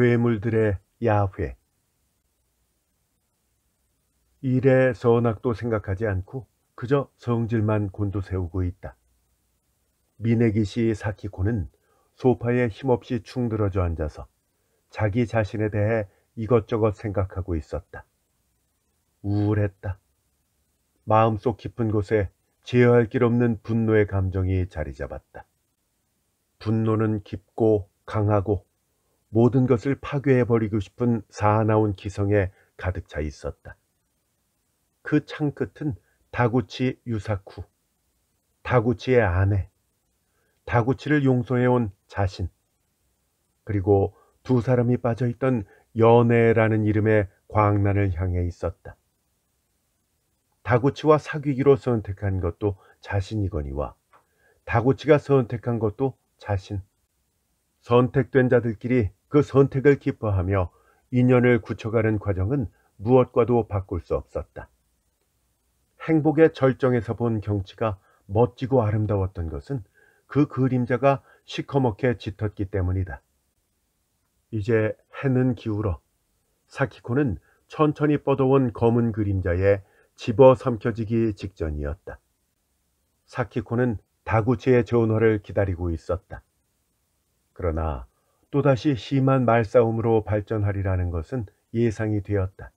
괴물들의 야훼 일의 선악도 생각하지 않고 그저 성질만 곤두세우고 있다. 미네기시 사키코는 소파에 힘없이 충들어져 앉아서 자기 자신에 대해 이것저것 생각하고 있었다. 우울했다. 마음속 깊은 곳에 제어할 길 없는 분노의 감정이 자리 잡았다. 분노는 깊고 강하고 모든 것을 파괴해버리고 싶은 사나운 기성에 가득 차 있었다. 그 창끝은 다구치 유사쿠, 다구치의 아내, 다구치를 용서해온 자신, 그리고 두 사람이 빠져있던 연애라는 이름의 광란을 향해 있었다. 다구치와 사귀기로 선택한 것도 자신이거니와 다구치가 선택한 것도 자신. 선택된 자들끼리 그 선택을 기뻐하며 인연을 굳혀가는 과정은 무엇과도 바꿀 수 없었다. 행복의 절정에서 본 경치가 멋지고 아름다웠던 것은 그 그림자가 시커멓게 짙었기 때문이다. 이제 해는 기울어 사키코는 천천히 뻗어온 검은 그림자에 집어삼켜지기 직전이었다. 사키코는 다구치의 전화를 기다리고 있었다. 그러나 또다시 심한 말싸움으로 발전하리라는 것은 예상이 되었다.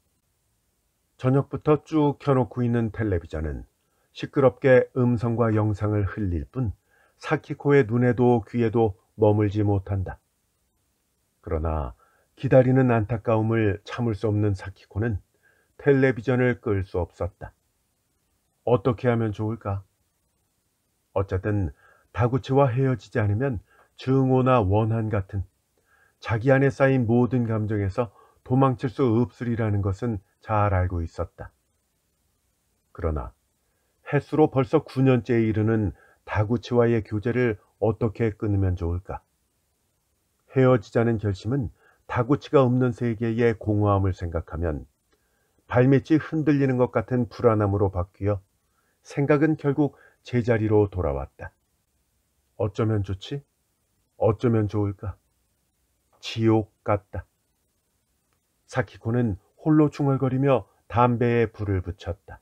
저녁부터 쭉 켜놓고 있는 텔레비전은 시끄럽게 음성과 영상을 흘릴 뿐 사키코의 눈에도 귀에도 머물지 못한다. 그러나 기다리는 안타까움을 참을 수 없는 사키코는 텔레비전을 끌 수 없었다. 어떻게 하면 좋을까? 어쨌든 다구치와 헤어지지 않으면 증오나 원한 같은 자기 안에 쌓인 모든 감정에서 도망칠 수 없으리라는 것은 잘 알고 있었다. 그러나 해수로 벌써 9년째에 이르는 다구치와의 교제를 어떻게 끊으면 좋을까? 헤어지자는 결심은 다구치가 없는 세계의 공허함을 생각하면 발밑이 흔들리는 것 같은 불안함으로 바뀌어 생각은 결국 제자리로 돌아왔다. 어쩌면 좋지? 어쩌면 좋을까? 지옥 같다. 사키코는 홀로 중얼거리며 담배에 불을 붙였다.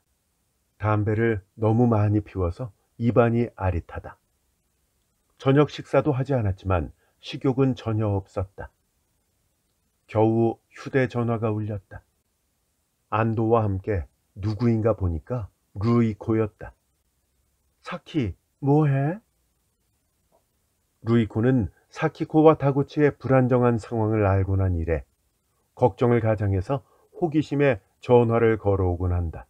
담배를 너무 많이 피워서 입안이 아릿하다. 저녁 식사도 하지 않았지만 식욕은 전혀 없었다. 겨우 휴대전화가 울렸다. 안도와 함께 누구인가 보니까 루이코였다. 사키, 뭐해? 루이코는 사키코와 다구치의 불안정한 상황을 알고 난 이래 걱정을 가장해서 호기심에 전화를 걸어오곤 한다.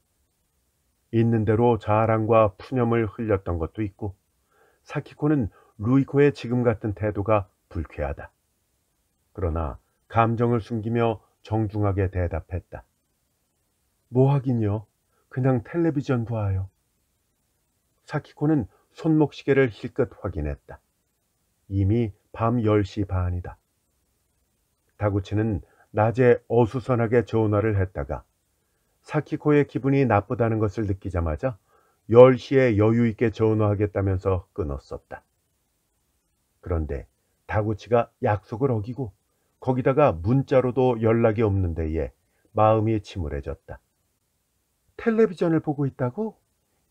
있는 대로 자랑과 푸념을 흘렸던 것도 있고 사키코는 루이코의 지금 같은 태도가 불쾌하다. 그러나 감정을 숨기며 정중하게 대답했다. 뭐 하긴요. 그냥 텔레비전 봐요. 사키코는 손목시계를 힐끗 확인했다. 이미 밤 10시 반이다. 다구치는 낮에 어수선하게 전화를 했다가 사키코의 기분이 나쁘다는 것을 느끼자마자 10시에 여유 있게 전화하겠다면서 끊었었다. 그런데 다구치가 약속을 어기고 거기다가 문자로도 연락이 없는 데에 마음이 침울해졌다. 텔레비전을 보고 있다고?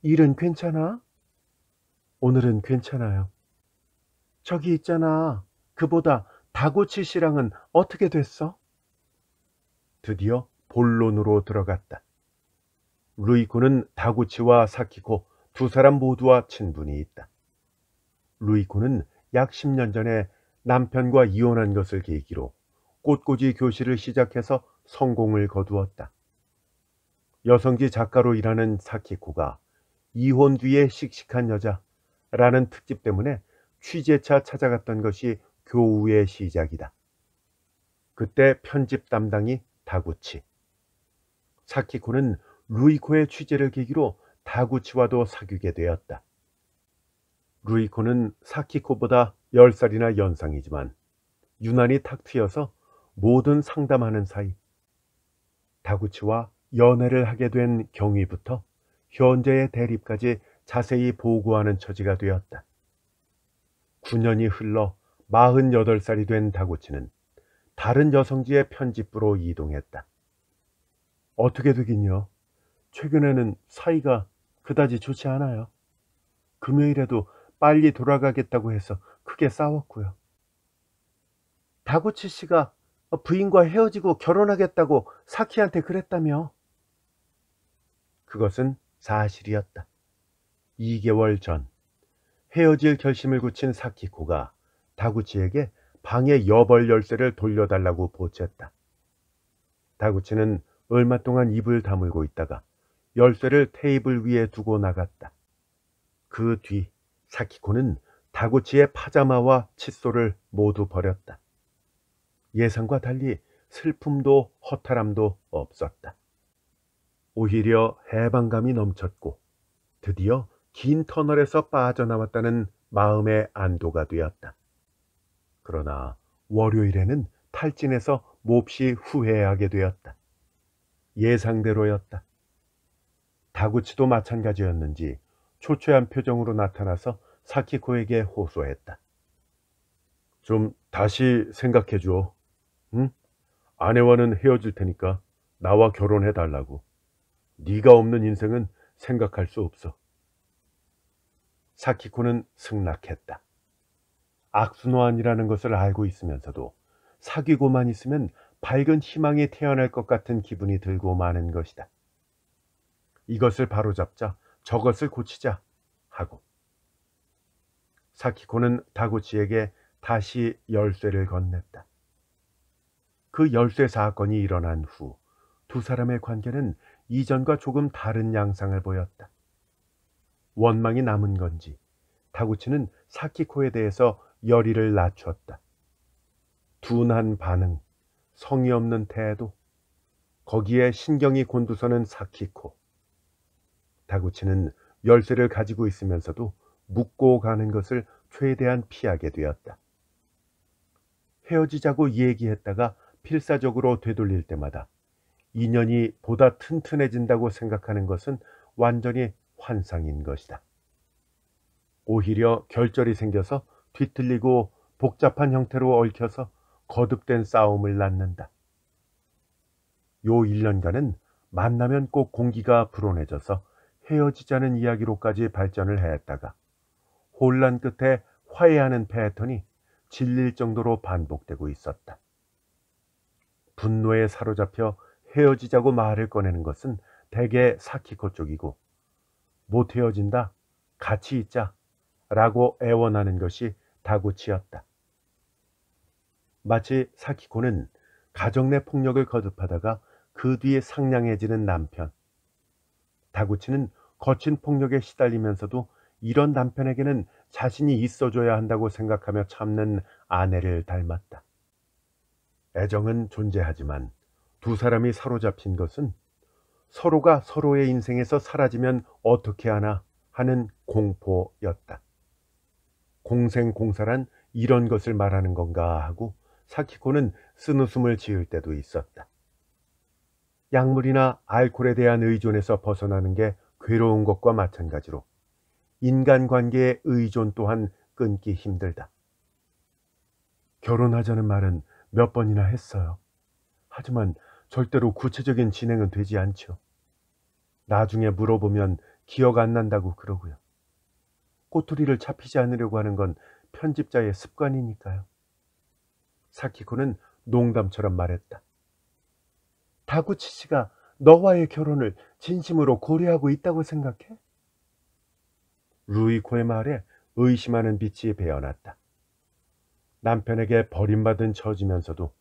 일은 괜찮아? 오늘은 괜찮아요. 저기 있잖아. 그보다 다고치 씨랑은 어떻게 됐어? 드디어 본론으로 들어갔다. 루이코는 다구치와 사키코 두 사람 모두와 친분이 있다. 루이코는 약 10년 전에 남편과 이혼한 것을 계기로 꽃꽂이 교실을 시작해서 성공을 거두었다. 여성지 작가로 일하는 사키코가 이혼 뒤에 씩씩한 여자라는 특집 때문에 취재차 찾아갔던 것이 교우의 시작이다. 그때 편집 담당이 다구치. 사키코는 루이코의 취재를 계기로 다구치와도 사귀게 되었다. 루이코는 사키코보다 10살이나 연상이지만 유난히 탁 트여서 모든 상담하는 사이 다구치와 연애를 하게 된 경위부터 현재의 대립까지 자세히 보고하는 처지가 되었다. 9년이 흘러 48살이 된다구치는 다른 여성지의 편집부로 이동했다. 어떻게 되긴요. 최근에는 사이가 그다지 좋지 않아요. 금요일에도 빨리 돌아가겠다고 해서 크게 싸웠고요. 다구치 씨가 부인과 헤어지고 결혼하겠다고 사키한테 그랬다며. 그것은 사실이었다. 2개월 전 헤어질 결심을 굳힌 사키코가 다구치에게 방의 여벌 열쇠를 돌려달라고 보채었다. 다구치는 얼마 동안 입을 다물고 있다가 열쇠를 테이블 위에 두고 나갔다. 그 뒤 사키코는 다구치의 파자마와 칫솔을 모두 버렸다. 예상과 달리 슬픔도 허탈함도 없었다. 오히려 해방감이 넘쳤고 드디어 긴 터널에서 빠져나왔다는 마음의 안도가 되었다. 그러나 월요일에는 탈진해서 몹시 후회하게 되었다. 예상대로였다. 다구치도 마찬가지였는지 초췌한 표정으로 나타나서 사키코에게 호소했다. 좀 다시 생각해 줘. 응? 아내와는 헤어질 테니까 나와 결혼해 달라고. 네가 없는 인생은 생각할 수 없어. 사키코는 승낙했다. 악순환이라는 것을 알고 있으면서도 사귀고만 있으면 밝은 희망이 태어날 것 같은 기분이 들고 마는 것이다. 이것을 바로잡자, 저것을 고치자 하고 사키코는 다구치에게 다시 열쇠를 건넸다. 그 열쇠 사건이 일어난 후 두 사람의 관계는 이전과 조금 다른 양상을 보였다. 원망이 남은 건지 다구치는 사키코에 대해서 열의를 낮추었다. 둔한 반응, 성의 없는 태도, 거기에 신경이 곤두서는 사키코. 다구치는 열쇠를 가지고 있으면서도 묻고 가는 것을 최대한 피하게 되었다. 헤어지자고 얘기했다가 필사적으로 되돌릴 때마다 인연이 보다 튼튼해진다고 생각하는 것은 완전히 환상인 것이다. 오히려 결절이 생겨서 뒤틀리고 복잡한 형태로 얽혀서 거듭된 싸움을 낳는다. 요 1년간은 만나면 꼭 공기가 불어내져서 헤어지자는 이야기로까지 발전을 하였다가 혼란 끝에 화해하는 패턴이 질릴 정도로 반복되고 있었다. 분노에 사로잡혀 헤어지자고 말을 꺼내는 것은 대개 사키코 쪽이고 못 헤어진다. 같이 있자. 라고 애원하는 것이 다구치였다. 마치 사키코는 가정 내 폭력을 거듭하다가 그 뒤에 상냥해지는 남편. 다구치는 거친 폭력에 시달리면서도 이런 남편에게는 자신이 있어줘야 한다고 생각하며 참는 아내를 닮았다. 애정은 존재하지만 두 사람이 사로잡힌 것은 서로가 서로의 인생에서 사라지면 어떻게 하나 하는 공포였다. 공생공사란 이런 것을 말하는 건가 하고 사키코는 쓴웃음을 지을 때도 있었다. 약물이나 알코올에 대한 의존에서 벗어나는 게 괴로운 것과 마찬가지로 인간관계의 의존 또한 끊기 힘들다. 결혼하자는 말은 몇 번이나 했어요. 하지만 절대로 구체적인 진행은 되지 않죠. 나중에 물어보면 기억 안 난다고 그러고요. 꼬투리를 잡히지 않으려고 하는 건 편집자의 습관이니까요. 사키코는 농담처럼 말했다. 다구치 씨가 너와의 결혼을 진심으로 고려하고 있다고 생각해? 루이코의 말에 의심하는 빛이 배어났다. 남편에게 버림받은 처지면서도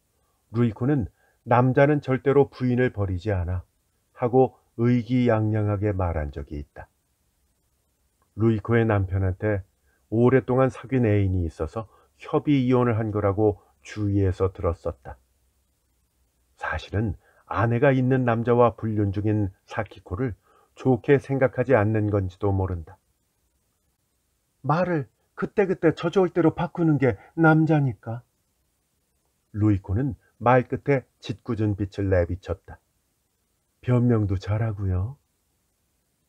루이코는 남자는 절대로 부인을 버리지 않아 하고 의기양양하게 말한 적이 있다. 루이코의 남편한테 오랫동안 사귄 애인이 있어서 협의 이혼을 한 거라고 주위에서 들었었다. 사실은 아내가 있는 남자와 불륜 중인 사키코를 좋게 생각하지 않는 건지도 모른다. 말을 그때그때 저저올 대로 바꾸는 게 남자니까. 루이코는 말끝에 짓궂은 빛을 내비쳤다. 변명도 잘하고요.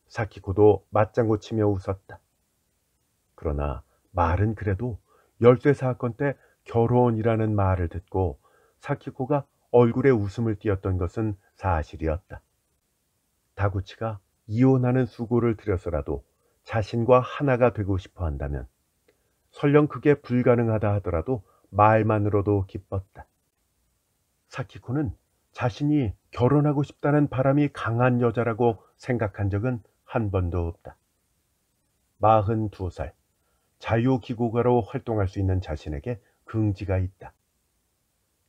사키코도 맞장구 치며 웃었다. 그러나 말은 그래도 열쇠 사건 때 결혼이라는 말을 듣고 사키코가 얼굴에 웃음을 띄었던 것은 사실이었다. 다구치가 이혼하는 수고를 들여서라도 자신과 하나가 되고 싶어 한다면 설령 그게 불가능하다 하더라도 말만으로도 기뻤다. 사키코는 자신이 결혼하고 싶다는 바람이 강한 여자라고 생각한 적은 한 번도 없다. 42살, 자유기고가로 활동할 수 있는 자신에게 긍지가 있다.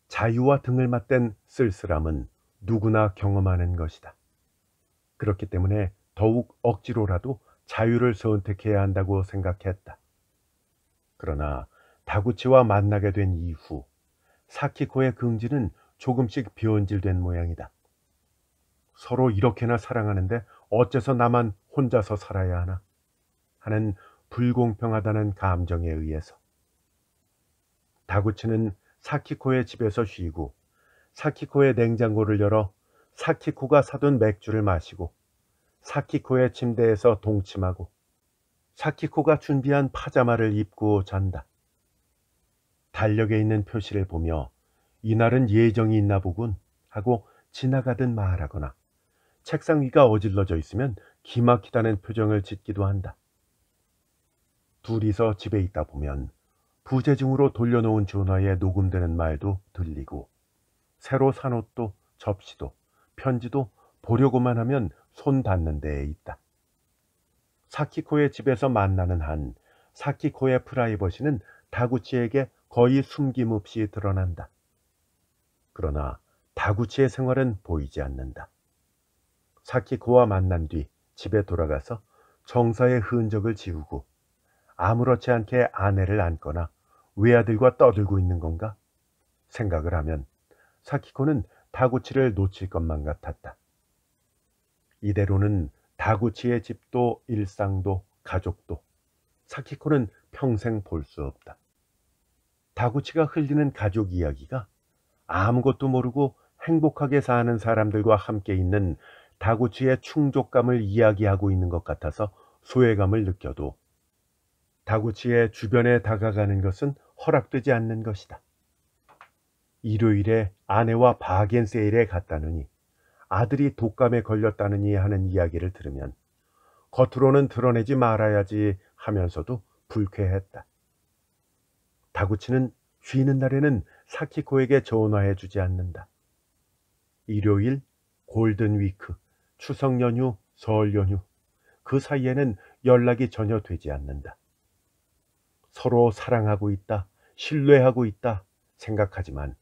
자유와 등을 맞댄 쓸쓸함은 누구나 경험하는 것이다. 그렇기 때문에 더욱 억지로라도 자유를 선택해야 한다고 생각했다. 그러나 다구치와 만나게 된 이후 사키코의 긍지는 조금씩 변질된 모양이다. 서로 이렇게나 사랑하는데 어째서 나만 혼자서 살아야 하나 하는 불공평하다는 감정에 의해서. 다구치는 사키코의 집에서 쉬고 사키코의 냉장고를 열어 사키코가 사둔 맥주를 마시고 사키코의 침대에서 동침하고 사키코가 준비한 파자마를 입고 잔다. 달력에 있는 표시를 보며 이날은 예정이 있나 보군 하고 지나가든 말하거나 책상 위가 어질러져 있으면 기막히다는 표정을 짓기도 한다. 둘이서 집에 있다 보면 부재중으로 돌려놓은 전화에 녹음되는 말도 들리고 새로 산 옷도 접시도 편지도 보려고만 하면 손 닿는 데에 있다. 사키코의 집에서 만나는 한 사키코의 프라이버시는 다구치에게 거의 숨김없이 드러난다. 그러나 다구치의 생활은 보이지 않는다. 사키코와 만난 뒤 집에 돌아가서 정사의 흔적을 지우고 아무렇지 않게 아내를 안거나 외아들과 떠들고 있는 건가? 생각을 하면 사키코는 다구치를 놓칠 것만 같았다. 이대로는 다구치의 집도 일상도 가족도 사키코는 평생 볼 수 없다. 다구치가 흘리는 가족 이야기가 아무것도 모르고 행복하게 사는 사람들과 함께 있는 다구치의 충족감을 이야기하고 있는 것 같아서 소외감을 느껴도 다구치의 주변에 다가가는 것은 허락되지 않는 것이다. 일요일에 아내와 바겐 세일에 갔다느니 아들이 독감에 걸렸다느니 하는 이야기를 들으면 겉으로는 드러내지 말아야지 하면서도 불쾌했다. 다구치는 쉬는 날에는 사키코에게 전화해 주지 않는다. 일요일, 골든 위크, 추석 연휴, 설 연휴 그 사이에는 연락이 전혀 되지 않는다. 서로 사랑하고 있다, 신뢰하고 있다 생각하지만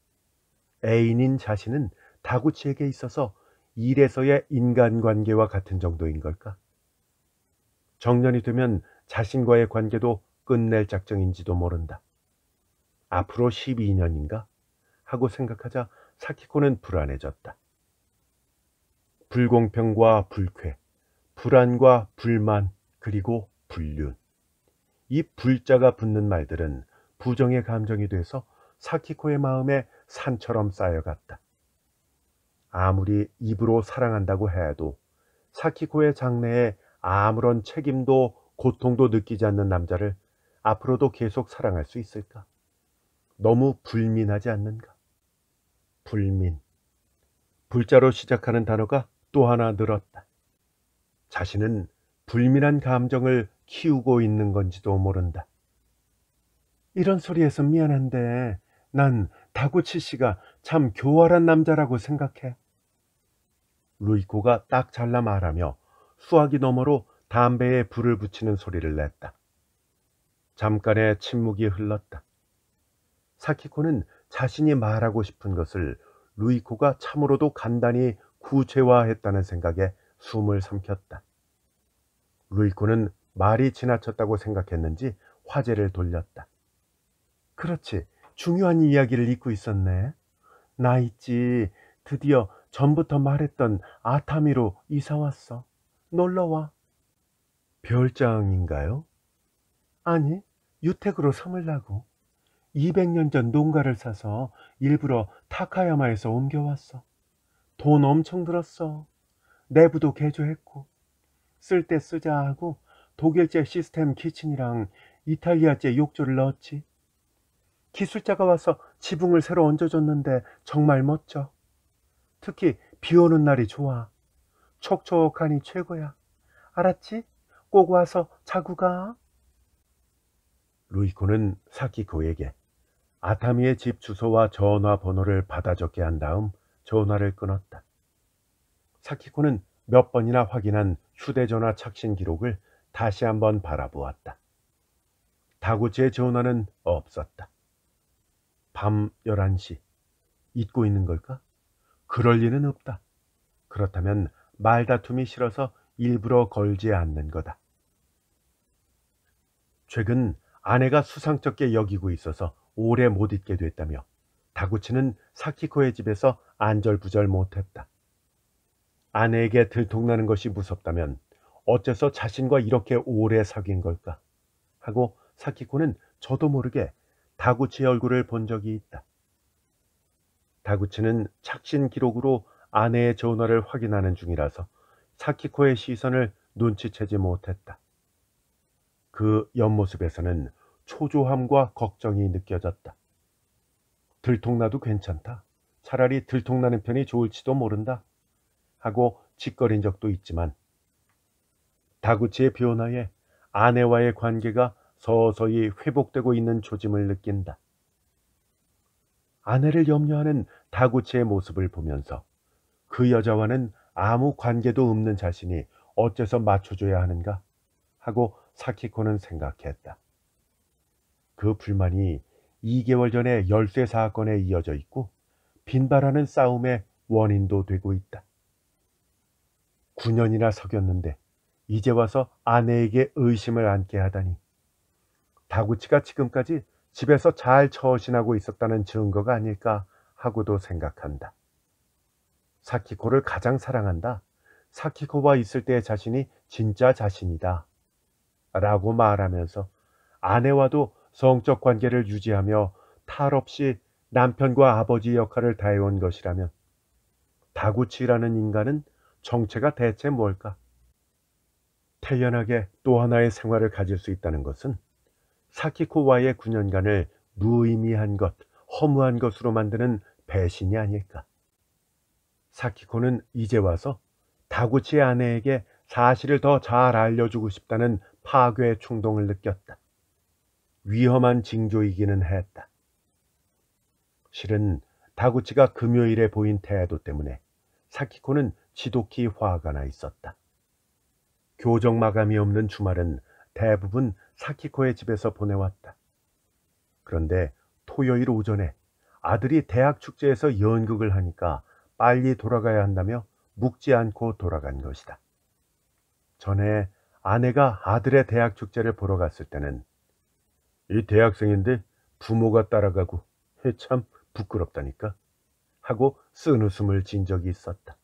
애인인 자신은 다구치에게 있어서 일에서의 인간관계와 같은 정도인 걸까? 정년이 되면 자신과의 관계도 끝낼 작정인지도 모른다. 앞으로 12년인가? 하고 생각하자 사키코는 불안해졌다. 불공평과 불쾌, 불안과 불만, 그리고 불륜. 이 불자가 붙는 말들은 부정의 감정이 돼서 사키코의 마음에 산처럼 쌓여갔다. 아무리 입으로 사랑한다고 해도 사키코의 장래에 아무런 책임도 고통도 느끼지 않는 남자를 앞으로도 계속 사랑할 수 있을까? 너무 불민하지 않는가? 불민. 불자로 시작하는 단어가 또 하나 늘었다. 자신은 불민한 감정을 키우고 있는 건지도 모른다. 이런 소리에서 미안한데 난 다구치 씨가 참 교활한 남자라고 생각해. 루이코가 딱 잘라 말하며 수화기 너머로 담배에 불을 붙이는 소리를 냈다. 잠깐의 침묵이 흘렀다. 사키코는 자신이 말하고 싶은 것을 루이코가 참으로도 간단히 구체화했다는 생각에 숨을 삼켰다. 루이코는 말이 지나쳤다고 생각했는지 화제를 돌렸다. 그렇지, 중요한 이야기를 잊고 있었네. 나 있지, 드디어 전부터 말했던 아타미로 이사 왔어. 놀러와. 별장인가요? 아니, 유택으로 섬을라고. 200년 전 농가를 사서 일부러 타카야마에서 옮겨왔어. 돈 엄청 들었어. 내부도 개조했고. 쓸 때 쓰자 하고 독일제 시스템 키친이랑 이탈리아제 욕조를 넣었지. 기술자가 와서 지붕을 새로 얹어줬는데 정말 멋져. 특히 비 오는 날이 좋아. 촉촉하니 최고야. 알았지? 꼭 와서 자고 가. 루이코는 사키코에게 아타미의 집 주소와 전화번호를 받아 적게 한 다음 전화를 끊었다. 사키코는 몇 번이나 확인한 휴대전화 착신 기록을 다시 한번 바라보았다. 다구치의 전화는 없었다. 밤 11시. 잊고 있는 걸까? 그럴 리는 없다. 그렇다면 말다툼이 싫어서 일부러 걸지 않는 거다. 최근 아내가 수상쩍게 여기고 있어서 오래 못 있게 됐다며 다구치는 사키코의 집에서 안절부절 못했다. 아내에게 들통나는 것이 무섭다면 어째서 자신과 이렇게 오래 사귄 걸까 하고 사키코는 저도 모르게 다구치의 얼굴을 본 적이 있다. 다구치는 착신 기록으로 아내의 전화를 확인하는 중이라서 사키코의 시선을 눈치채지 못했다. 그 옆모습에서는 초조함과 걱정이 느껴졌다. 들통나도 괜찮다. 차라리 들통나는 편이 좋을지도 모른다. 하고 짓거린 적도 있지만 다구치의 변화에 아내와의 관계가 서서히 회복되고 있는 조짐을 느낀다. 아내를 염려하는 다구치의 모습을 보면서 그 여자와는 아무 관계도 없는 자신이 어째서 맞춰줘야 하는가 하고 사키코는 생각했다. 그 불만이 2개월 전에 열쇠 사건에 이어져 있고 빈발하는 싸움의 원인도 되고 있다. 9년이나 석였는데 이제 와서 아내에게 의심을 안게 하다니 다구치가 지금까지 집에서 잘 처신하고 있었다는 증거가 아닐까 하고도 생각한다. 사키코를 가장 사랑한다. 사키코와 있을 때의 자신이 진짜 자신이다. 라고 말하면서 아내와도 성적 관계를 유지하며 탈 없이 남편과 아버지의 역할을 다해온 것이라면 다구치라는 인간은 정체가 대체 뭘까? 태연하게 또 하나의 생활을 가질 수 있다는 것은 사키코와의 9년간을 무의미한 것, 허무한 것으로 만드는 배신이 아닐까. 사키코는 이제 와서 다구치의 아내에게 사실을 더 잘 알려주고 싶다는 파괴의 충동을 느꼈다. 위험한 징조이기는 했다. 실은 다구치가 금요일에 보인 태도 때문에 사키코는 지독히 화가 나 있었다. 교정 마감이 없는 주말은 대부분 사키코의 집에서 보내왔다. 그런데 토요일 오전에 아들이 대학 축제에서 연극을 하니까 빨리 돌아가야 한다며 묵지 않고 돌아간 것이다. 전에 아내가 아들의 대학 축제를 보러 갔을 때는 이 대학생인데 부모가 따라가고 해참 부끄럽다니까 하고 쓴 웃음을 진 적이 있었다.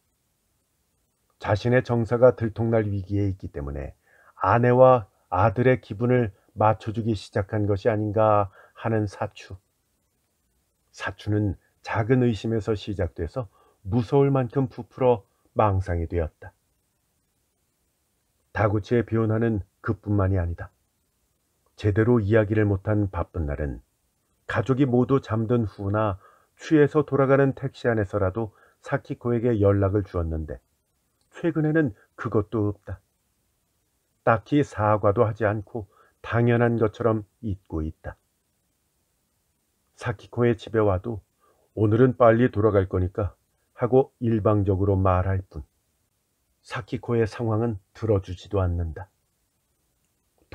자신의 정사가 들통날 위기에 있기 때문에 아내와 아들의 기분을 맞춰주기 시작한 것이 아닌가 하는 사추. 사추는 작은 의심에서 시작돼서 무서울 만큼 부풀어 망상이 되었다. 다구치에 비혼하는 그뿐만이 아니다. 제대로 이야기를 못한 바쁜 날은 가족이 모두 잠든 후나 취해서 돌아가는 택시 안에서라도 사키코에게 연락을 주었는데 최근에는 그것도 없다. 딱히 사과도 하지 않고 당연한 것처럼 잊고 있다. 사키코의 집에 와도 오늘은 빨리 돌아갈 거니까 하고 일방적으로 말할 뿐 사키코의 상황은 들어주지도 않는다.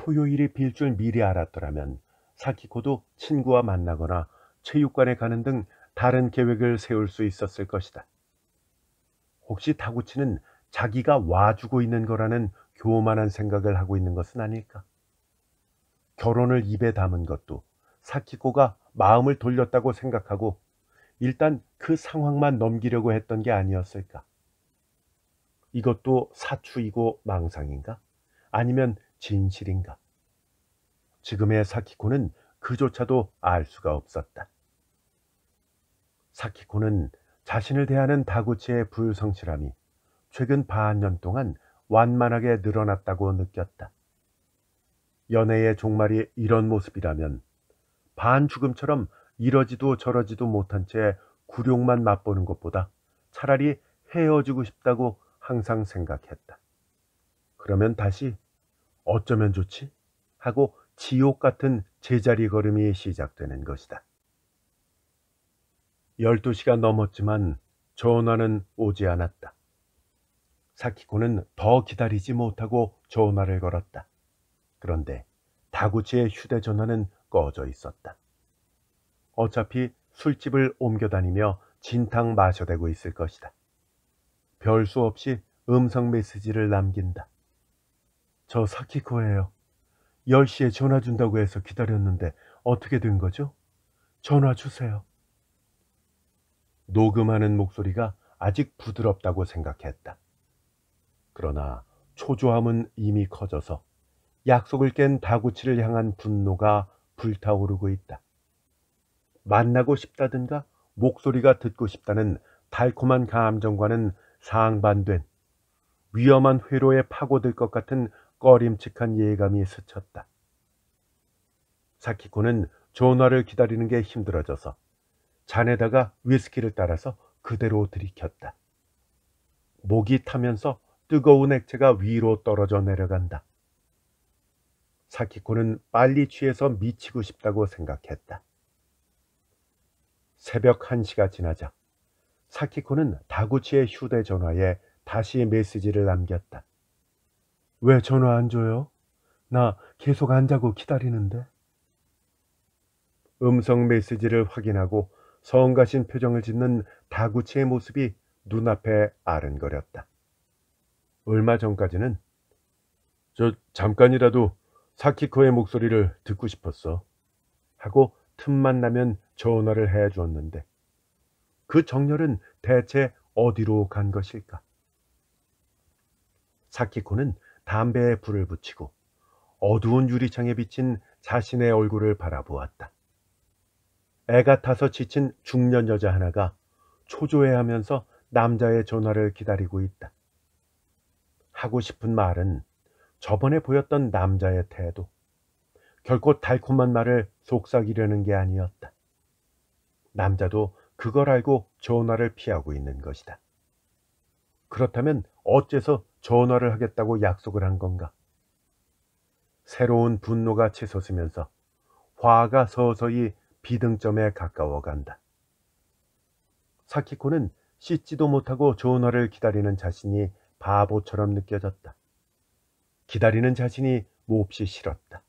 토요일이 빌 줄 미리 알았더라면 사키코도 친구와 만나거나 체육관에 가는 등 다른 계획을 세울 수 있었을 것이다. 혹시 타구치는 자기가 와주고 있는 거라는 교만한 생각을 하고 있는 것은 아닐까? 결혼을 입에 담은 것도 사키코가 마음을 돌렸다고 생각하고 일단 그 상황만 넘기려고 했던 게 아니었을까? 이것도 사추이고 망상인가? 아니면 진실인가? 지금의 사키코는 그조차도 알 수가 없었다. 사키코는 자신을 대하는 다구치의 불성실함이 최근 반년 동안 완만하게 늘어났다고 느꼈다. 연애의 종말이 이런 모습이라면 반 죽음처럼 이러지도 저러지도 못한 채구룡만 맛보는 것보다 차라리 헤어지고 싶다고 항상 생각했다. 그러면 다시 어쩌면 좋지? 하고 지옥 같은 제자리 걸음이 시작되는 것이다. 12시가 넘었지만 전화는 오지 않았다. 사키코는 더 기다리지 못하고 전화를 걸었다. 그런데 다구치의 휴대전화는 꺼져 있었다. 어차피 술집을 옮겨 다니며 진탕 마셔대고 있을 것이다. 별 수 없이 음성 메시지를 남긴다. 저 사키코예요. 10시에 전화 준다고 해서 기다렸는데 어떻게 된 거죠? 전화 주세요. 녹음하는 목소리가 아직 부드럽다고 생각했다. 그러나 초조함은 이미 커져서 약속을 깬 다구치를 향한 분노가 불타오르고 있다. 만나고 싶다든가 목소리가 듣고 싶다는 달콤한 감정과는 상반된 위험한 회로에 파고들 것 같은 꺼림칙한 예감이 스쳤다. 사키코는 전화를 기다리는 게 힘들어져서 잔에다가 위스키를 따라서 그대로 들이켰다. 목이 타면서 뜨거운 액체가 위로 떨어져 내려간다. 사키코는 빨리 취해서 미치고 싶다고 생각했다. 새벽 1시가 지나자 사키코는 다구치의 휴대전화에 다시 메시지를 남겼다. 왜 전화 안 줘요? 나 계속 안 자고 기다리는데. 음성 메시지를 확인하고 성가신 표정을 짓는 다구치의 모습이 눈앞에 아른거렸다. 얼마 전까지는 저 잠깐이라도 사키코의 목소리를 듣고 싶었어 하고 틈만 나면 전화를 해 주었는데 그정렬은 대체 어디로 간 것일까? 사키코는 담배에 불을 붙이고 어두운 유리창에 비친 자신의 얼굴을 바라보았다. 애가 타서 지친 중년 여자 하나가 초조해하면서 남자의 전화를 기다리고 있다. 하고 싶은 말은 저번에 보였던 남자의 태도, 결코 달콤한 말을 속삭이려는 게 아니었다. 남자도 그걸 알고 전화를 피하고 있는 것이다. 그렇다면 어째서 전화를 하겠다고 약속을 한 건가? 새로운 분노가 치솟으면서 화가 서서히 비등점에 가까워 간다. 사키코는 씻지도 못하고 전화를 기다리는 자신이 바보처럼 느껴졌다. 기다리는 자신이 몹시 싫었다.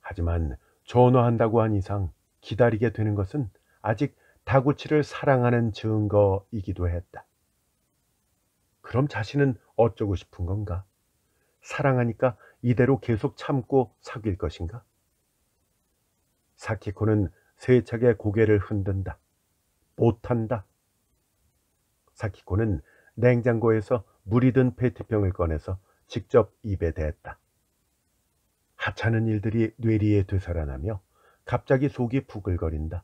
하지만 전화한다고 한 이상 기다리게 되는 것은 아직 다구치를 사랑하는 증거이기도 했다. 그럼 자신은 어쩌고 싶은 건가? 사랑하니까 이대로 계속 참고 사귈 것인가? 사키코는 세차게 고개를 흔든다. 못한다. 사키코는 냉장고에서 물이 든 페트병을 꺼내서 직접 입에 대했다. 하찮은 일들이 뇌리에 되살아나며 갑자기 속이 부글거린다.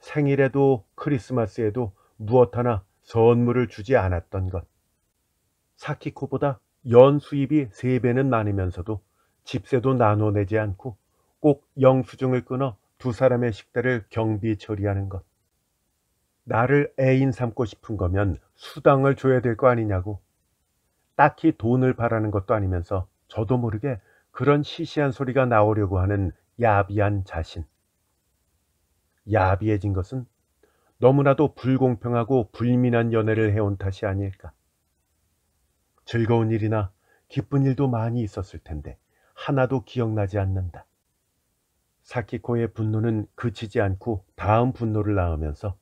생일에도 크리스마스에도 무엇 하나 선물을 주지 않았던 것. 사키코보다 연 수입이 3배는 많으면서도 집세도 나눠내지 않고 꼭 영수증을 끊어 두 사람의 식대를 경비 처리하는 것. 나를 애인 삼고 싶은 거면 수당을 줘야 될 거 아니냐고. 딱히 돈을 바라는 것도 아니면서 저도 모르게 그런 시시한 소리가 나오려고 하는 야비한 자신. 야비해진 것은 너무나도 불공평하고 불민한 연애를 해온 탓이 아닐까. 즐거운 일이나 기쁜 일도 많이 있었을 텐데 하나도 기억나지 않는다. 사키코의 분노는 그치지 않고 다음 분노를 낳으면서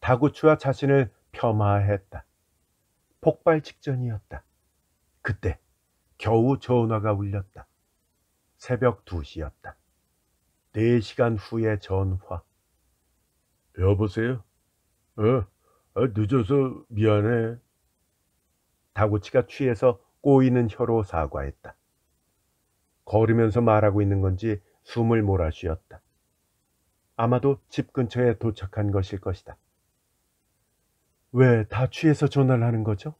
다구추와 자신을 폄하했다. 폭발 직전이었다. 그때 겨우 전화가 울렸다. 새벽 2시였다. 4시간 후에 전화. 여보세요? 어, 어, 늦어서 미안해. 다구치가 취해서 꼬이는 혀로 사과했다. 걸으면서 말하고 있는 건지 숨을 몰아 쉬었다. 아마도 집 근처에 도착한 것일 것이다. 왜 다 취해서 전화를 하는 거죠?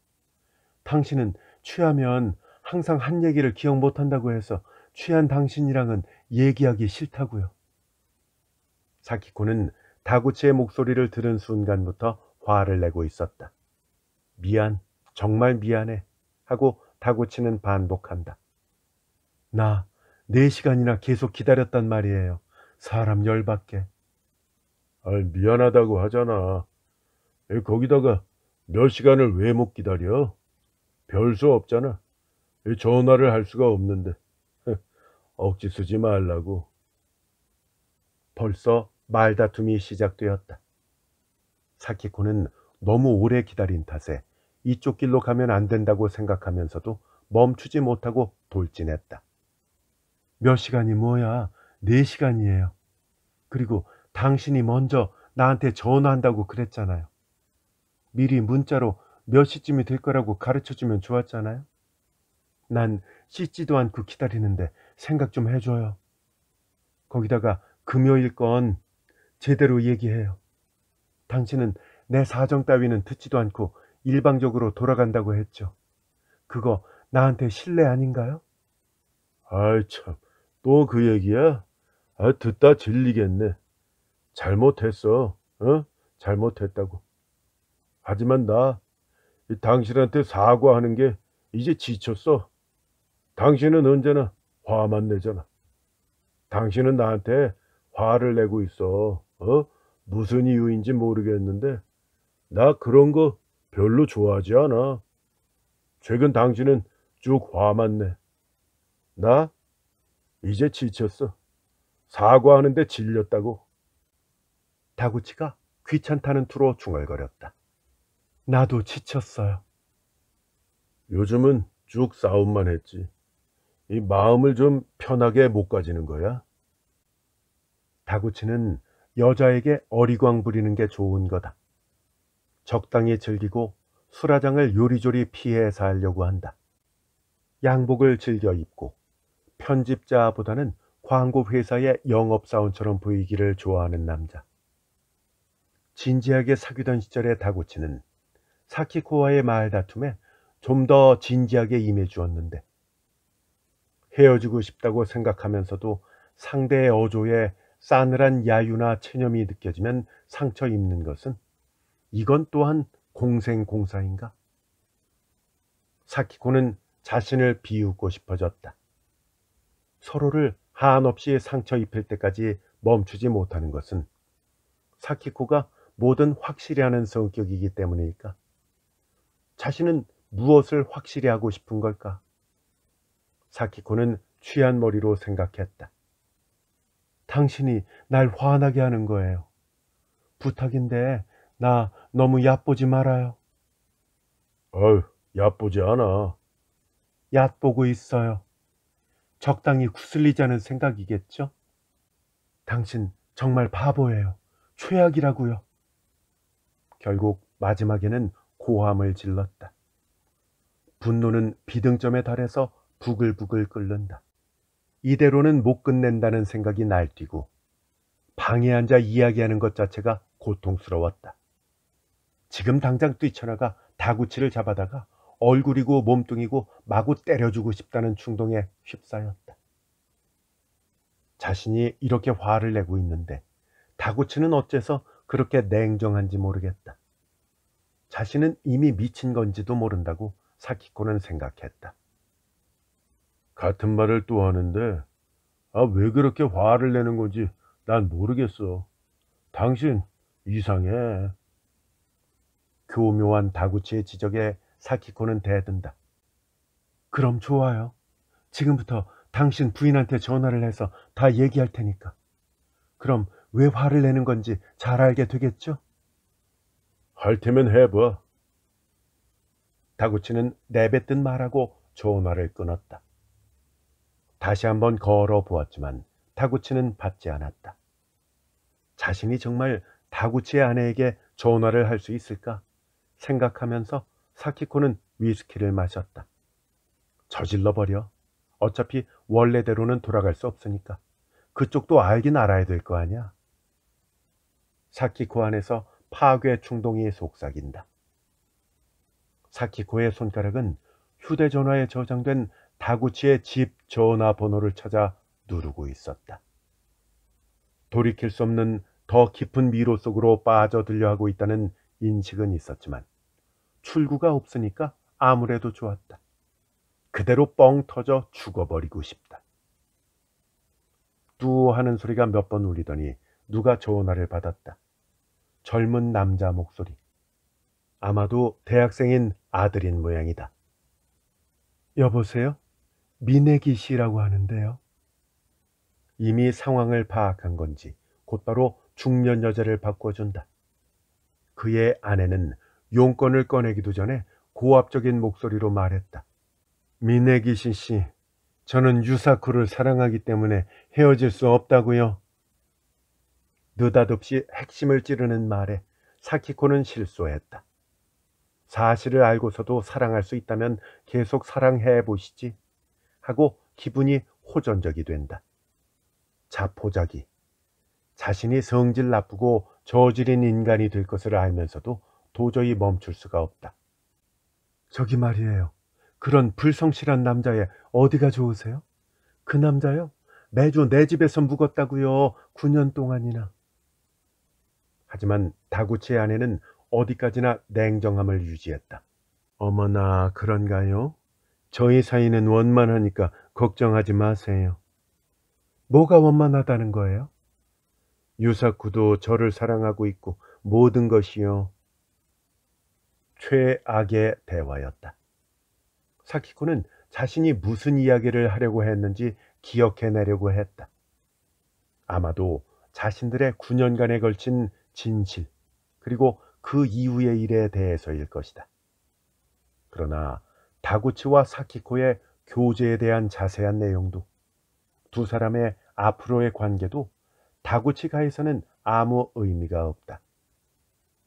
당신은 취하면 항상 한 얘기를 기억 못한다고 해서 취한 당신이랑은 얘기하기 싫다고요. 사키코는 다구치의 목소리를 들은 순간부터 화를 내고 있었다. 미안, 정말 미안해 하고 다구치는 반복한다. 나 4시간이나 계속 기다렸단 말이에요. 사람 열받게. 아이 미안하다고 하잖아. 거기다가 몇 시간을 왜 못 기다려? 별 수 없잖아. 전화를 할 수가 없는데. 억지 쓰지 말라고. 벌써 말다툼이 시작되었다. 사키코는 너무 오래 기다린 탓에 이쪽 길로 가면 안 된다고 생각하면서도 멈추지 못하고 돌진했다. 몇 시간이 뭐야? 네 시간이에요. 그리고 당신이 먼저 나한테 전화한다고 그랬잖아요. 미리 문자로 몇 시쯤이 될 거라고 가르쳐주면 좋았잖아요. 난 씻지도 않고 기다리는데 생각 좀 해줘요. 거기다가 금요일 건 제대로 얘기해요. 당신은 내 사정 따위는 듣지도 않고 일방적으로 돌아간다고 했죠. 그거 나한테 실례 아닌가요? 아이 참, 또 그 얘기야? 아, 듣다 질리겠네. 잘못했어, 어? 잘못했다고. 하지만 나 당신한테 사과하는 게 이제 지쳤어. 당신은 언제나 화만 내잖아. 당신은 나한테 화를 내고 있어. 어? 무슨 이유인지 모르겠는데 나 그런 거 별로 좋아하지 않아. 최근 당신은 쭉 화만 네나 이제 지쳤어. 사과하는데 질렸다고. 다구치가 귀찮다는 투로 중얼거렸다. 나도 지쳤어요. 요즘은 쭉 싸움만 했지. 이 마음을 좀 편하게 못 가지는 거야? 다구치는 여자에게 어리광 부리는 게 좋은 거다. 적당히 즐기고 수라장을 요리조리 피해 살려고 한다. 양복을 즐겨 입고 편집자보다는 광고 회사의 영업사원처럼 보이기를 좋아하는 남자. 진지하게 사귀던 시절의 다고치는 사키코와의 말다툼에 좀 더 진지하게 임해주었는데 헤어지고 싶다고 생각하면서도 상대의 어조에 싸늘한 야유나 체념이 느껴지면 상처 입는 것은 이건 또한 공생공사인가? 사키코는 자신을 비웃고 싶어졌다. 서로를 한없이 상처 입힐 때까지 멈추지 못하는 것은 사키코가 뭐든 확실히 하는 성격이기 때문일까? 자신은 무엇을 확실히 하고 싶은 걸까? 사키코는 취한 머리로 생각했다. 당신이 날 화나게 하는 거예요. 부탁인데 나 너무 얕보지 말아요. 어휴, 얕보지 않아. 얕보고 있어요. 적당히 구슬리자는 생각이겠죠? 당신 정말 바보예요. 최악이라고요. 결국 마지막에는 고함을 질렀다. 분노는 비등점에 달해서 부글부글 끓는다. 이대로는 못 끝낸다는 생각이 날뛰고 방에 앉아 이야기하는 것 자체가 고통스러웠다. 지금 당장 뛰쳐나가 다구치를 잡아다가 얼굴이고 몸뚱이고 마구 때려주고 싶다는 충동에 휩싸였다. 자신이 이렇게 화를 내고 있는데 다구치는 어째서 그렇게 냉정한지 모르겠다. 자신은 이미 미친 건지도 모른다고 사키코는 생각했다. 같은 말을 또 하는데 아왜 그렇게 화를 내는 건지 난 모르겠어. 당신 이상해. 교묘한 다구치의 지적에 사키코는 대든다. 그럼 좋아요. 지금부터 당신 부인한테 전화를 해서 다 얘기할 테니까. 그럼 왜 화를 내는 건지 잘 알게 되겠죠? 할 테면 해봐. 다구치는 내뱉은 말하고 전화를 끊었다. 다시 한번 걸어 보았지만 타구치는 받지 않았다. 자신이 정말 타구치의 아내에게 전화를 할 수 있을까 생각하면서 사키코는 위스키를 마셨다. 저질러버려. 어차피 원래대로는 돌아갈 수 없으니까. 그쪽도 알긴 알아야 될 거 아니야. 사키코 안에서 파괴 충동이 속삭인다. 사키코의 손가락은 휴대전화에 저장된 다구치의 집 전화번호를 찾아 누르고 있었다. 돌이킬 수 없는 더 깊은 미로 속으로 빠져들려 하고 있다는 인식은 있었지만 출구가 없으니까 아무래도 좋았다. 그대로 뻥 터져 죽어버리고 싶다. 뚜 하는 소리가 몇 번 울리더니 누가 전화를 받았다. 젊은 남자 목소리. 아마도 대학생인 아들인 모양이다. 여보세요? 미네기 씨라고 하는데요. 이미 상황을 파악한 건지 곧바로 중년 여자를 바꿔준다. 그의 아내는 용건을 꺼내기도 전에 고압적인 목소리로 말했다. 미네기신 씨, 저는 유사쿠를 사랑하기 때문에 헤어질 수 없다고요. 느닷없이 핵심을 찌르는 말에 사키코는 실수했다 사실을 알고서도 사랑할 수 있다면 계속 사랑해 보시지. 하고 기분이 호전적이 된다. 자포자기. 자신이 성질 나쁘고 저질인 인간이 될 것을 알면서도 도저히 멈출 수가 없다. 저기 말이에요. 그런 불성실한 남자의 어디가 좋으세요? 그 남자요? 매주 내 집에서 묵었다고요. 9년 동안이나. 하지만 다구치의 아내는 어디까지나 냉정함을 유지했다. 어머나 그런가요? 저희 사이는 원만하니까 걱정하지 마세요. 뭐가 원만하다는 거예요? 유사쿠도 저를 사랑하고 있고 모든 것이요. 최악의 대화였다. 사키코는 자신이 무슨 이야기를 하려고 했는지 기억해내려고 했다. 아마도 자신들의 9년간에 걸친 진실, 그리고 그 이후의 일에 대해서일 것이다. 그러나 다구치와 사키코의 교제에 대한 자세한 내용도 두 사람의 앞으로의 관계도 다구치가에서는 아무 의미가 없다.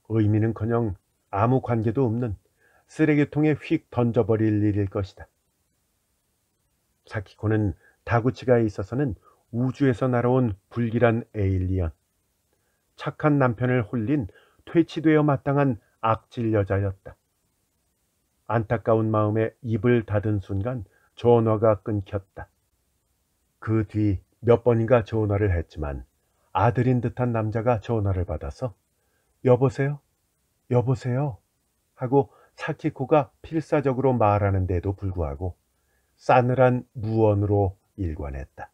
의미는커녕 아무 관계도 없는 쓰레기통에 휙 던져버릴 일일 것이다. 사키코는 다구치가에 있어서는 우주에서 날아온 불길한 에일리언, 착한 남편을 홀린 퇴치되어 마땅한 악질 여자였다. 안타까운 마음에 입을 닫은 순간 전화가 끊겼다. 그 뒤 몇 번인가 전화를 했지만 아들인 듯한 남자가 전화를 받아서 여보세요? 여보세요? 하고 사키코가 필사적으로 말하는데도 불구하고 싸늘한 무언으로 일관했다.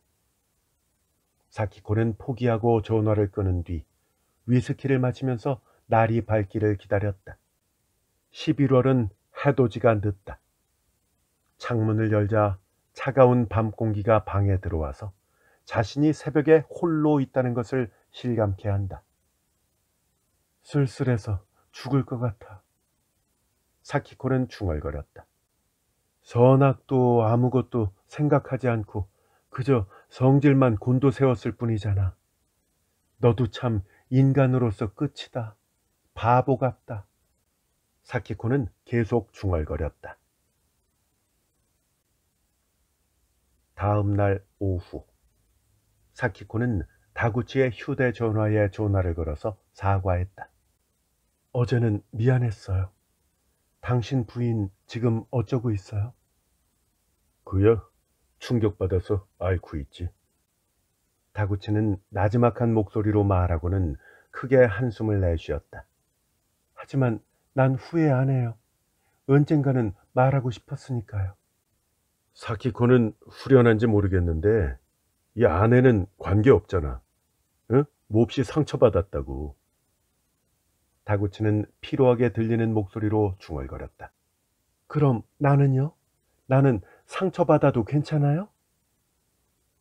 사키코는 포기하고 전화를 끄는 뒤 위스키를 마시면서 날이 밝기를 기다렸다. 11월은 해돋이가 늦다. 창문을 열자 차가운 밤 공기가 방에 들어와서 자신이 새벽에 홀로 있다는 것을 실감케 한다. 쓸쓸해서 죽을 것 같아. 사키코는 중얼거렸다. 선악도 아무것도 생각하지 않고 그저 성질만 곤도세웠을 뿐이잖아. 너도 참 인간으로서 끝이다. 바보 같다. 사키코는 계속 중얼거렸다. 다음 날 오후 사키코는 다구치의 휴대전화에 전화를 걸어서 사과했다. 어제는 미안했어요. 당신 부인 지금 어쩌고 있어요? 그야 충격받아서 앓고 있지. 다구치는 나지막한 목소리로 말하고는 크게 한숨을 내쉬었다. 하지만 난 후회 안 해요. 언젠가는 말하고 싶었으니까요. 사키코는 후련한지 모르겠는데 이 아내는 관계없잖아. 응? 몹시 뭐 상처받았다고. 다구치는 피로하게 들리는 목소리로 중얼거렸다. 그럼 나는요? 나는 상처받아도 괜찮아요?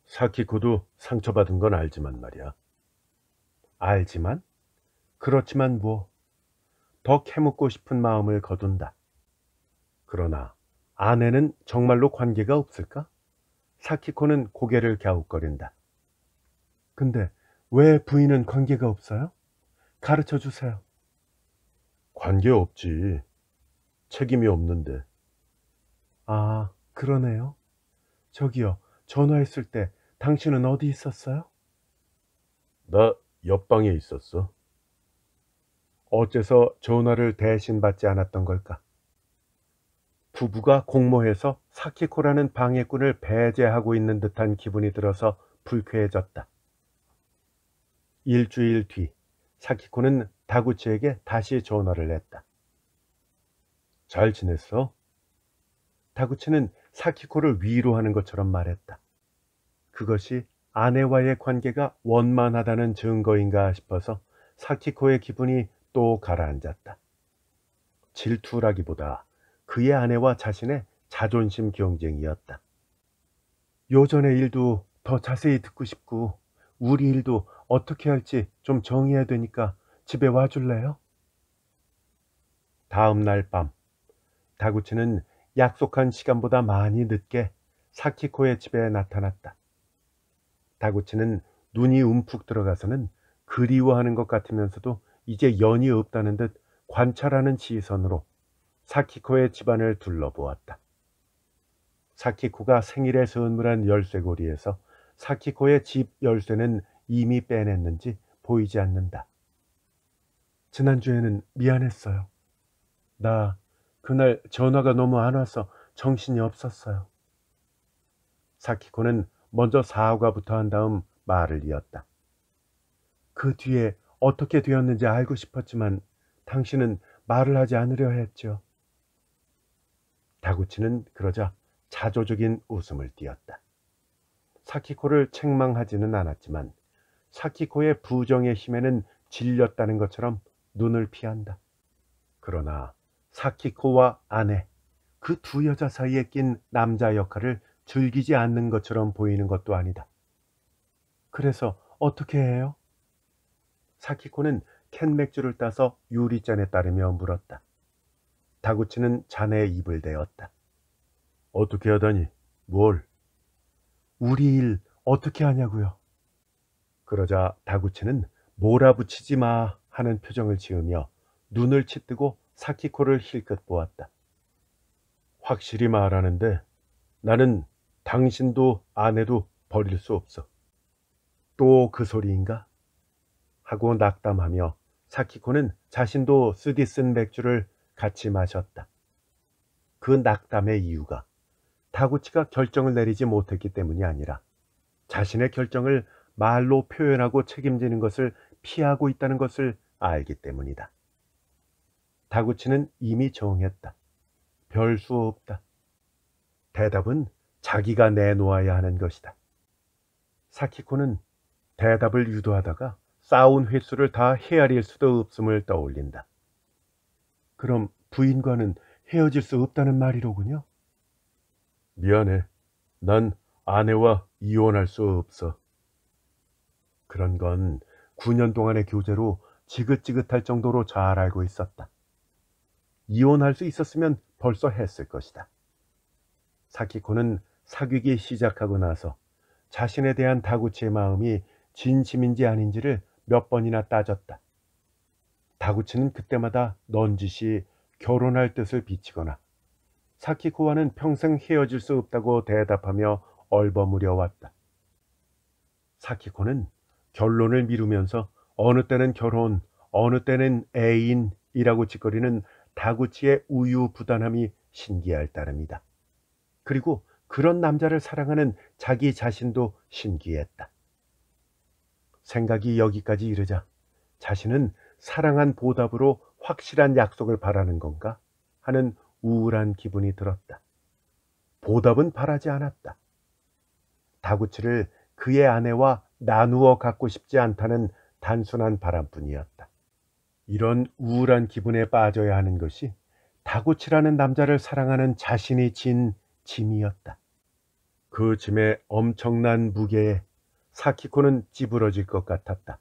사키코도 상처받은 건 알지만 말이야. 알지만? 그렇지만 뭐더 캐묻고 싶은 마음을 거둔다. 그러나 아내는 정말로 관계가 없을까? 사키코는 고개를 갸웃거린다. 근데 왜 부인은 관계가 없어요? 가르쳐 주세요. 관계 없지. 책임이 없는데. 아, 그러네요. 저기요, 전화했을 때 당신은 어디 있었어요? 나 옆방에 있었어. 어째서 전화를 대신 받지 않았던 걸까? 부부가 공모해서 사키코라는 방해꾼을 배제하고 있는 듯한 기분이 들어서 불쾌해졌다. 일주일 뒤 사키코는 다구치에게 다시 전화를 했다. 잘 지냈어? 다구치는 사키코를 위로하는 것처럼 말했다. 그것이 아내와의 관계가 원만하다는 증거인가 싶어서 사키코의 기분이 또 가라앉았다. 질투라기보다 그의 아내와 자신의 자존심 경쟁이었다. 요전의 일도 더 자세히 듣고 싶고 우리 일도 어떻게 할지 좀 정해야 되니까 집에 와줄래요? 다음 날 밤, 다구치는 약속한 시간보다 많이 늦게 사키코의 집에 나타났다. 다구치는 눈이 움푹 들어가서는 그리워하는 것 같으면서도 이제 연이 없다는 듯 관찰하는 시선으로 사키코의 집안을 둘러보았다. 사키코가 생일에 선물한 열쇠고리에서 사키코의 집 열쇠는 이미 빼냈는지 보이지 않는다. 지난주에는 미안했어요. 나 그날 전화가 너무 안 와서 정신이 없었어요. 사키코는 먼저 사과부터 한 다음 말을 이었다. 그 뒤에 어떻게 되었는지 알고 싶었지만 당신은 말을 하지 않으려 했죠. 다구치는 그러자 자조적인 웃음을 띄었다. 사키코를 책망하지는 않았지만 사키코의 부정의 힘에는 질렸다는 것처럼 눈을 피한다. 그러나 사키코와 아내, 그 두 여자 사이에 낀 남자 역할을 즐기지 않는 것처럼 보이는 것도 아니다. 그래서 어떻게 해요? 사키코는 캔 맥주를 따서 유리잔에 따르며 물었다. 다구치는 잔에 입을 대었다. 어떻게 하다니? 뭘? 우리 일 어떻게 하냐고요? 그러자 다구치는 몰아붙이지 마 하는 표정을 지으며 눈을 치뜨고 사키코를 힐끗 보았다. 확실히 말하는데 나는 당신도 아내도 버릴 수 없어. 또 그 소리인가? 하고 낙담하며 사키코는 자신도 쓰디 쓴 맥주를 같이 마셨다. 그 낙담의 이유가 다구치가 결정을 내리지 못했기 때문이 아니라 자신의 결정을 말로 표현하고 책임지는 것을 피하고 있다는 것을 알기 때문이다. 다구치는 이미 정했다. 별 수 없다. 대답은 자기가 내놓아야 하는 것이다. 사키코는 대답을 유도하다가 싸운 횟수를 다 헤아릴 수도 없음을 떠올린다. 그럼 부인과는 헤어질 수 없다는 말이로군요. 미안해. 난 아내와 이혼할 수 없어. 그런 건 9년 동안의 교제로 지긋지긋할 정도로 잘 알고 있었다. 이혼할 수 있었으면 벌써 했을 것이다. 사키코는 사귀기 시작하고 나서 자신에 대한 다구치의 마음이 진심인지 아닌지를 몇 번이나 따졌다. 다구치는 그때마다 넌지시 결혼할 뜻을 비치거나 사키코와는 평생 헤어질 수 없다고 대답하며 얼버무려 왔다. 사키코는 결론을 미루면서 어느 때는 결혼, 어느 때는 애인이라고 짓거리는 다구치의 우유부단함이 신기할 따름이다. 그리고 그런 남자를 사랑하는 자기 자신도 신기했다. 생각이 여기까지 이르자 자신은 사랑한 보답으로 확실한 약속을 바라는 건가 하는 우울한 기분이 들었다. 보답은 바라지 않았다. 다구치를 그의 아내와 나누어 갖고 싶지 않다는 단순한 바람뿐이었다. 이런 우울한 기분에 빠져야 하는 것이 다구치라는 남자를 사랑하는 자신이 진 짐이었다. 그 짐의 엄청난 무게에 사키코는 찌부러질 것 같았다.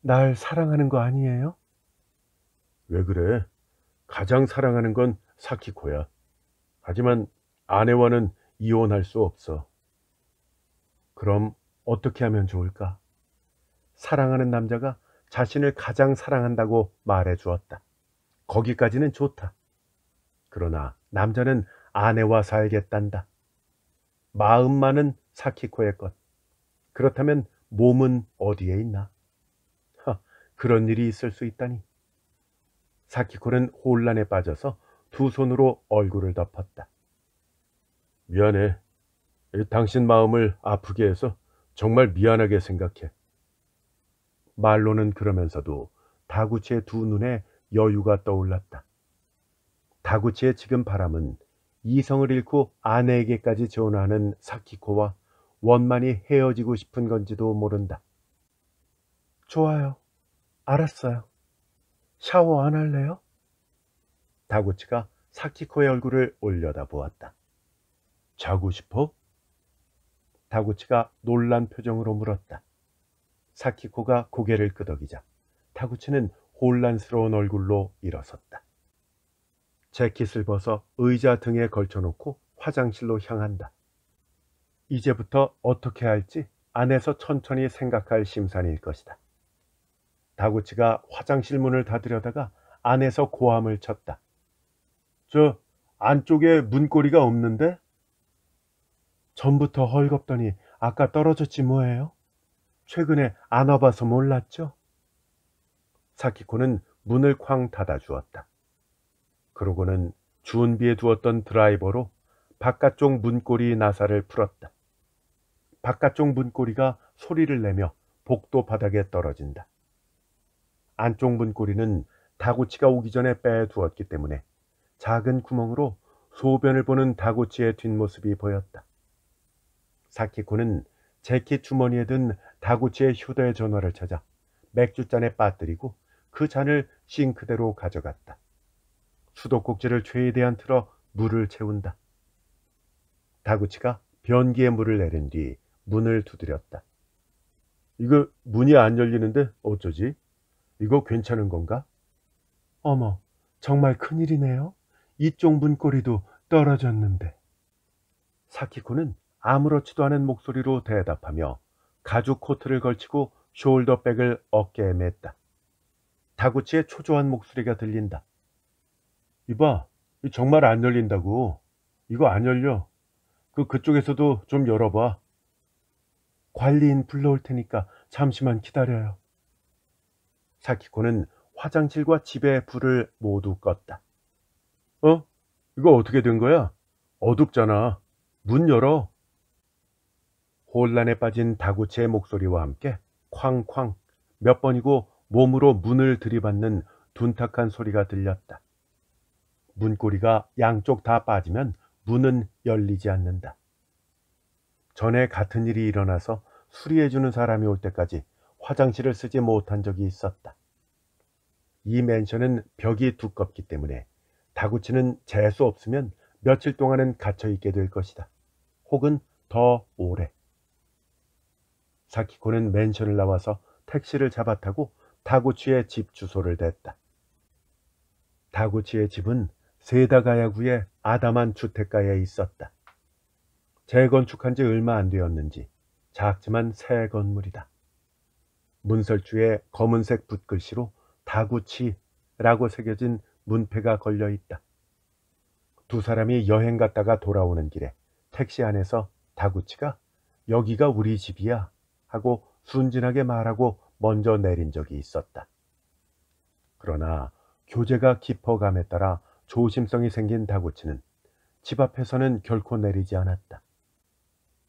날 사랑하는 거 아니에요? 왜 그래? 가장 사랑하는 건 사키코야. 하지만 아내와는 이혼할 수 없어. 그럼 어떻게 하면 좋을까? 사랑하는 남자가 자신을 가장 사랑한다고 말해 주었다. 거기까지는 좋다. 그러나 남자는 아내와 살겠단다. 마음만은 사키코의 것. 그렇다면 몸은 어디에 있나? 하, 그런 일이 있을 수 있다니. 사키코는 혼란에 빠져서 두 손으로 얼굴을 덮었다. 미안해. 당신 마음을 아프게 해서 정말 미안하게 생각해. 말로는 그러면서도 다구치의 두 눈에 여유가 떠올랐다. 다구치의 지금 바람은 이성을 잃고 아내에게까지 전화하는 사키코와 원만히 헤어지고 싶은 건지도 모른다. 좋아요. 알았어요. 샤워 안 할래요? 다구치가 사키코의 얼굴을 올려다 보았다. 자고 싶어? 다구치가 놀란 표정으로 물었다. 사키코가 고개를 끄덕이자 다구치는 혼란스러운 얼굴로 일어섰다. 재킷을 벗어 의자 등에 걸쳐놓고 화장실로 향한다. 이제부터 어떻게 할지 안에서 천천히 생각할 심산일 것이다. 다구치가 화장실 문을 닫으려다가 안에서 고함을 쳤다. 저 안쪽에 문고리가 없는데? 전부터 헐겁더니 아까 떨어졌지 뭐예요? 최근에 안 와봐서 몰랐죠? 사키코는 문을 쾅 닫아주었다. 그러고는 준비해 두었던 드라이버로 바깥쪽 문고리 나사를 풀었다. 바깥쪽 문고리가 소리를 내며 복도 바닥에 떨어진다. 안쪽 문고리는 다구치가 오기 전에 빼두었기 때문에 작은 구멍으로 소변을 보는 다구치의 뒷모습이 보였다. 사키코는 재킷 주머니에 든 다구치의 휴대전화를 찾아 맥주잔에 빠뜨리고 그 잔을 싱크대로 가져갔다. 수도꼭지를 최대한 틀어 물을 채운다. 다구치가 변기에 물을 내린 뒤 문을 두드렸다. 이거 문이 안 열리는데 어쩌지? 이거 괜찮은 건가? 어머, 정말 큰일이네요. 이쪽 문고리도 떨어졌는데. 사키코는 아무렇지도 않은 목소리로 대답하며 가죽 코트를 걸치고 숄더백을 어깨에 맸다. 다구치의 초조한 목소리가 들린다. 이봐, 정말 안 열린다고. 이거 안 열려. 그, 그쪽에서도 좀 열어봐. 관리인 불러올 테니까 잠시만 기다려요. 사키코는 화장실과 집에 불을 모두 껐다. 어? 이거 어떻게 된 거야? 어둡잖아. 문 열어. 혼란에 빠진 다구치의 목소리와 함께 쾅쾅 몇 번이고 몸으로 문을 들이받는 둔탁한 소리가 들렸다. 문고리가 양쪽 다 빠지면 문은 열리지 않는다. 전에 같은 일이 일어나서 수리해주는 사람이 올 때까지 화장실을 쓰지 못한 적이 있었다. 이 맨션은 벽이 두껍기 때문에 다구치는 재수 없으면 며칠 동안은 갇혀있게 될 것이다. 혹은 더 오래. 사키코는 맨션을 나와서 택시를 잡아타고 다구치의 집 주소를 댔다. 다구치의 집은 세다가야구의 아담한 주택가에 있었다. 재건축한 지 얼마 안 되었는지 작지만 새 건물이다. 문설주에 검은색 붓글씨로 다구치라고 새겨진 문패가 걸려 있다. 두 사람이 여행 갔다가 돌아오는 길에 택시 안에서 다구치가 여기가 우리 집이야 하고 순진하게 말하고 먼저 내린 적이 있었다. 그러나 교제가 깊어감에 따라 조심성이 생긴 다구치는 집 앞에서는 결코 내리지 않았다.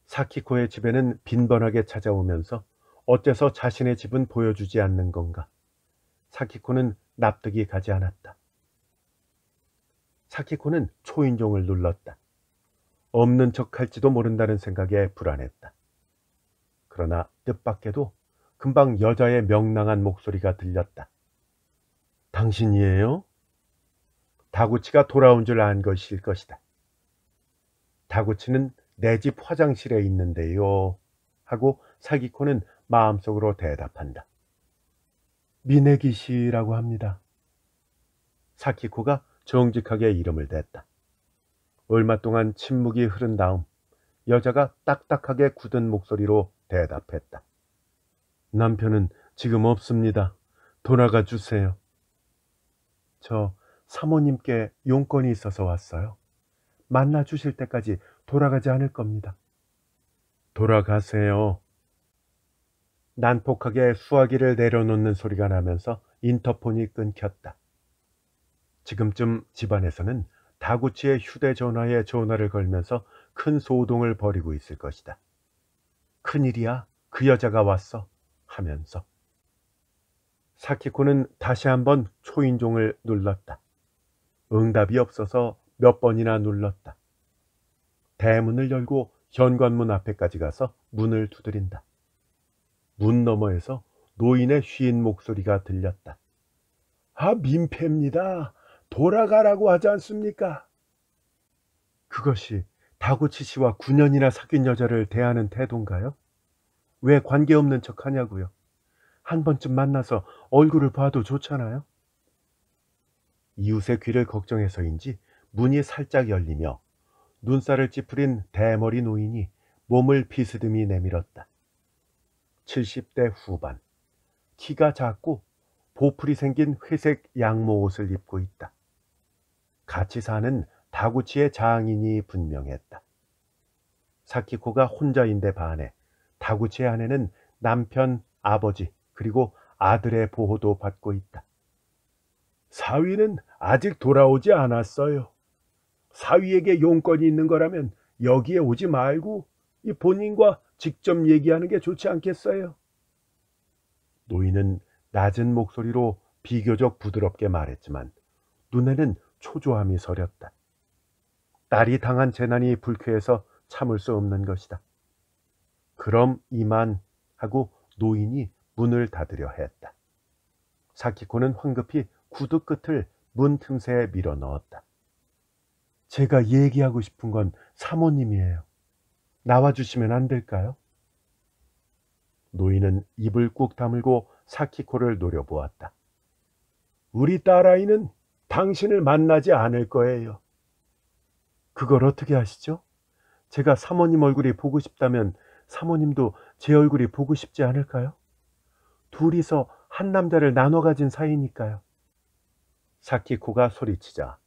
사키코의 집에는 빈번하게 찾아오면서 어째서 자신의 집은 보여주지 않는 건가. 사키코는 납득이 가지 않았다. 사키코는 초인종을 눌렀다. 없는 척 할지도 모른다는 생각에 불안했다. 그러나 뜻밖에도 금방 여자의 명랑한 목소리가 들렸다. 당신이에요? 다구치가 돌아온 줄 안 것일 것이다. 다구치는 내집 화장실에 있는데요. 하고 사기코는 마음속으로 대답한다. 미네기 시라고 합니다. 사키코가 정직하게 이름을 댔다. 얼마 동안 침묵이 흐른 다음 여자가 딱딱하게 굳은 목소리로 대답했다. 남편은 지금 없습니다. 돌아가 주세요. 저 사모님께 용건이 있어서 왔어요. 만나 주실 때까지 돌아가지 않을 겁니다. 돌아가세요. 난폭하게 수화기를 내려놓는 소리가 나면서 인터폰이 끊겼다. 지금쯤 집안에서는 다구치의 휴대전화에 전화를 걸면서 큰 소동을 벌이고 있을 것이다. 큰일이야. 그 여자가 왔어. 하면서. 사키코는 다시 한번 초인종을 눌렀다. 응답이 없어서 몇 번이나 눌렀다. 대문을 열고 현관문 앞에까지 가서 문을 두드린다. 문 너머에서 노인의 쉬인 목소리가 들렸다. 아, 민폐입니다. 돌아가라고 하지 않습니까? 그것이 다구치 씨와 9년이나 사귄 여자를 대하는 태도인가요? 왜 관계없는 척 하냐고요? 한 번쯤 만나서 얼굴을 봐도 좋잖아요? 이웃의 귀를 걱정해서인지 문이 살짝 열리며 눈살을 찌푸린 대머리 노인이 몸을 비스듬히 내밀었다. 70대 후반. 키가 작고 보풀이 생긴 회색 양모 옷을 입고 있다. 같이 사는 다구치의 장인이 분명했다. 사키코가 혼자인데 반해 다구치의 아내는 남편, 아버지 그리고 아들의 보호도 받고 있다. 사위는 아직 돌아오지 않았어요. 사위에게 용건이 있는 거라면 여기에 오지 말고 이 본인과 직접 얘기하는 게 좋지 않겠어요? 노인은 낮은 목소리로 비교적 부드럽게 말했지만 눈에는 초조함이 서렸다. 딸이 당한 재난이 불쾌해서 참을 수 없는 것이다. 그럼 이만 하고 노인이 문을 닫으려 했다. 사키코는 황급히 구두 끝을 문 틈새에 밀어 넣었다. 제가 얘기하고 싶은 건 사모님이에요. 나와주시면 안 될까요? 노인은 입을 꾹 다물고 사키코를 노려보았다. 우리 딸아이는 당신을 만나지 않을 거예요. 그걸 어떻게 아시죠? 제가 사모님 얼굴이 보고 싶다면 사모님도 제 얼굴이 보고 싶지 않을까요? 둘이서 한 남자를 나눠 가진 사이니까요. 사키코가 소리치자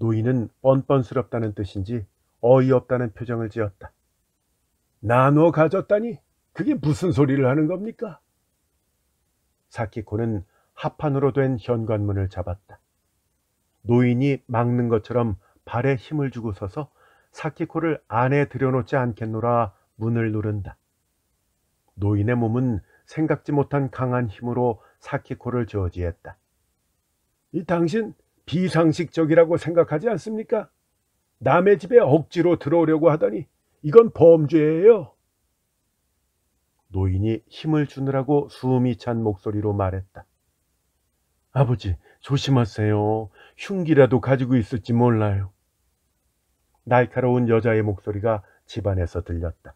노인은 뻔뻔스럽다는 뜻인지 어이없다는 표정을 지었다. 나눠 가졌다니 그게 무슨 소리를 하는 겁니까? 사키코는 합판으로 된 현관문을 잡았다. 노인이 막는 것처럼 발에 힘을 주고 서서 사키코를 안에 들여놓지 않겠노라 문을 누른다. 노인의 몸은 생각지 못한 강한 힘으로 사키코를 저지했다. 이 당신 비상식적이라고 생각하지 않습니까? 남의 집에 억지로 들어오려고 하더니 이건 범죄예요. 노인이 힘을 주느라고 숨이 찬 목소리로 말했다. 아버지, 조심하세요. 흉기라도 가지고 있을지 몰라요. 날카로운 여자의 목소리가 집안에서 들렸다.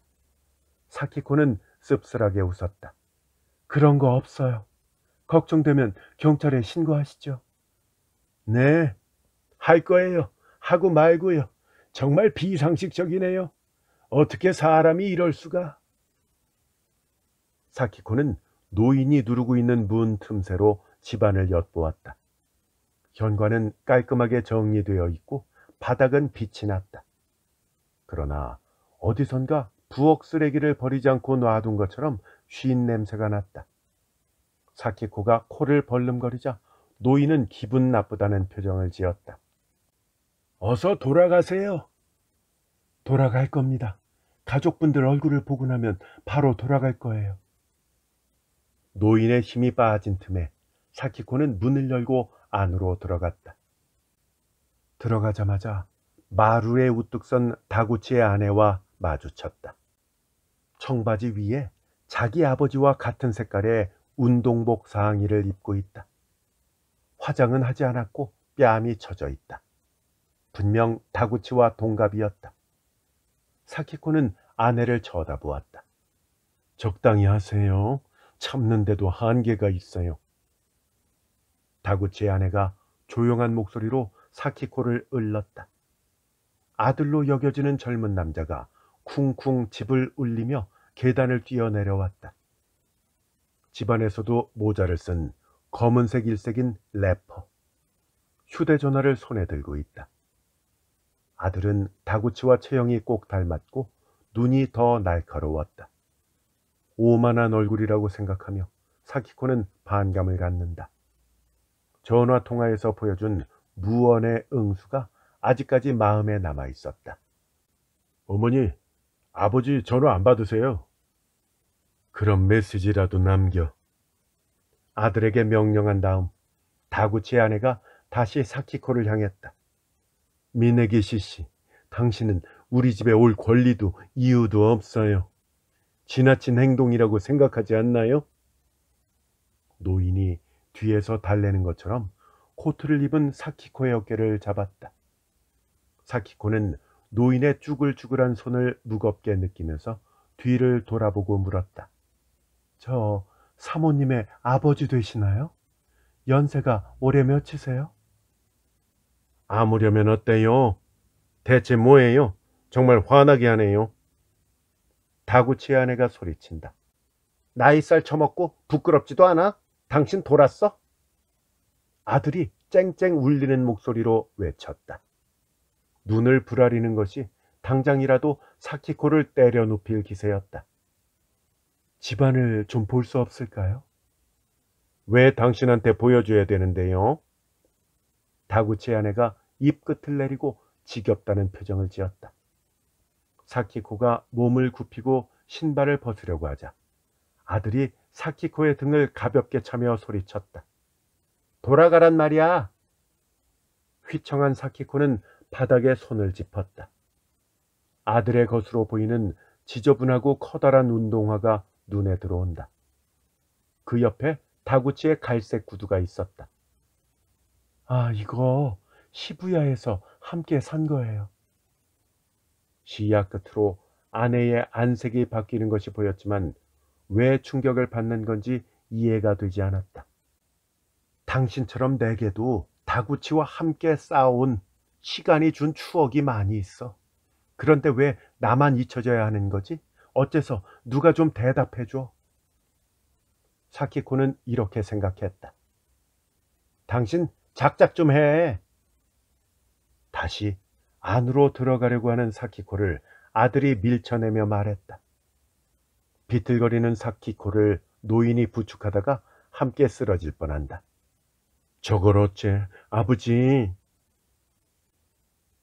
사키코는 씁쓸하게 웃었다. 그런 거 없어요. 걱정되면 경찰에 신고하시죠. 네, 할 거예요. 하고 말고요. 정말 비상식적이네요. 어떻게 사람이 이럴 수가? 사키코는 노인이 누르고 있는 문 틈새로 집안을 엿보았다. 현관은 깔끔하게 정리되어 있고 바닥은 빛이 났다. 그러나 어디선가 부엌 쓰레기를 버리지 않고 놔둔 것처럼 쉰 냄새가 났다. 사키코가 코를 벌름거리자 노인은 기분 나쁘다는 표정을 지었다. 어서 돌아가세요. 돌아갈 겁니다. 가족분들 얼굴을 보고 나면 바로 돌아갈 거예요. 노인의 힘이 빠진 틈에 사키코는 문을 열고 안으로 들어갔다. 들어가자마자 마루에 우뚝 선 다구치의 아내와 마주쳤다. 청바지 위에 자기 아버지와 같은 색깔의 운동복 상의를 입고 있다. 화장은 하지 않았고 뺨이 젖어 있다. 분명 다구치와 동갑이었다. 사키코는 아내를 쳐다보았다. 적당히 하세요. 참는데도 한계가 있어요. 다구치의 아내가 조용한 목소리로 사키코를 을렀다. 아들로 여겨지는 젊은 남자가 쿵쿵 집을 울리며 계단을 뛰어내려왔다. 집안에서도 모자를 쓴 검은색 일색인 래퍼. 휴대전화를 손에 들고 있다. 아들은 다구치와 체형이 꼭 닮았고 눈이 더 날카로웠다. 오만한 얼굴이라고 생각하며 사키코는 반감을 갖는다. 전화 통화에서 보여준 무언의 응수가 아직까지 마음에 남아 있었다. 어머니, 아버지 전화 안 받으세요? 그런 메시지라도 남겨. 아들에게 명령한 다음 다구치의 아내가 다시 사키코를 향했다. 미네기시 씨, 당신은 우리 집에 올 권리도 이유도 없어요. 지나친 행동이라고 생각하지 않나요? 노인이 뒤에서 달래는 것처럼 코트를 입은 사키코의 어깨를 잡았다. 사키코는 노인의 쭈글쭈글한 손을 무겁게 느끼면서 뒤를 돌아보고 물었다. 저 사모님의 아버지 되시나요? 연세가 올해 몇이세요? 아무려면 어때요? 대체 뭐예요? 정말 화나게 하네요. 다구치의 아내가 소리친다. 나이 쌀 처먹고 부끄럽지도 않아? 당신 돌았어? 아들이 쨍쨍 울리는 목소리로 외쳤다. 눈을 부라리는 것이 당장이라도 사키코를 때려 눕힐 기세였다. 집안을 좀 볼 수 없을까요? 왜 당신한테 보여줘야 되는데요? 다구치 아내가 입끝을 내리고 지겹다는 표정을 지었다. 사키코가 몸을 굽히고 신발을 벗으려고 하자 아들이 사키코의 등을 가볍게 차며 소리쳤다. 돌아가란 말이야. 휘청한 사키코는 바닥에 손을 짚었다. 아들의 것으로 보이는 지저분하고 커다란 운동화가 눈에 들어온다. 그 옆에 다구치의 갈색 구두가 있었다. 아, 이거 시부야에서 함께 산 거예요. 시야 끝으로 아내의 안색이 바뀌는 것이 보였지만 왜 충격을 받는 건지 이해가 되지 않았다. 당신처럼 내게도 다구치와 함께 싸운 시간이 준 추억이 많이 있어. 그런데 왜 나만 잊혀져야 하는 거지? 어째서 누가 좀 대답해줘? 사키코는 이렇게 생각했다. 당신 작작 좀 해. 다시 안으로 들어가려고 하는 사키코를 아들이 밀쳐내며 말했다. 비틀거리는 사키코를 노인이 부축하다가 함께 쓰러질 뻔한다. 저걸 어째 아버지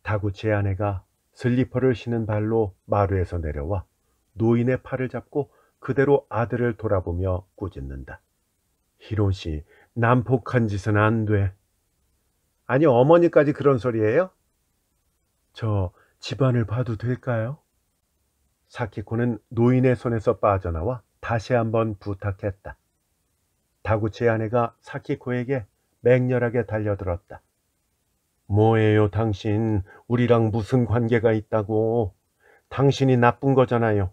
다구치의 아내가 슬리퍼를 신은 발로 마루에서 내려와 노인의 팔을 잡고 그대로 아들을 돌아보며 꾸짖는다. 히로시, 난폭한 짓은 안 돼. 아니, 어머니까지 그런 소리예요? 저 집안을 봐도 될까요? 사키코는 노인의 손에서 빠져나와 다시 한번 부탁했다. 다구치의 아내가 사키코에게 맹렬하게 달려들었다. 뭐예요, 당신? 우리랑 무슨 관계가 있다고? 당신이 나쁜 거잖아요.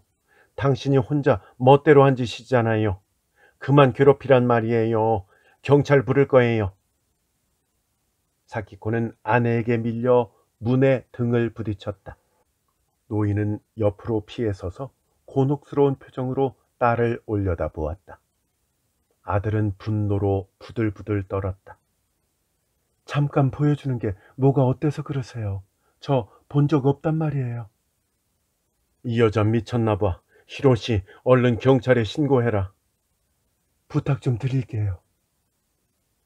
당신이 혼자 멋대로 한 짓이잖아요. 그만 괴롭히란 말이에요. 경찰 부를 거예요. 사키코는 아내에게 밀려 문에 등을 부딪혔다. 노인은 옆으로 피해 서서 곤혹스러운 표정으로 딸을 올려다보았다. 아들은 분노로 부들부들 떨었다. 잠깐 보여주는 게 뭐가 어때서 그러세요? 저 본 적 없단 말이에요. 이 여자 미쳤나 봐. 히로시, 얼른 경찰에 신고해라. 부탁 좀 드릴게요.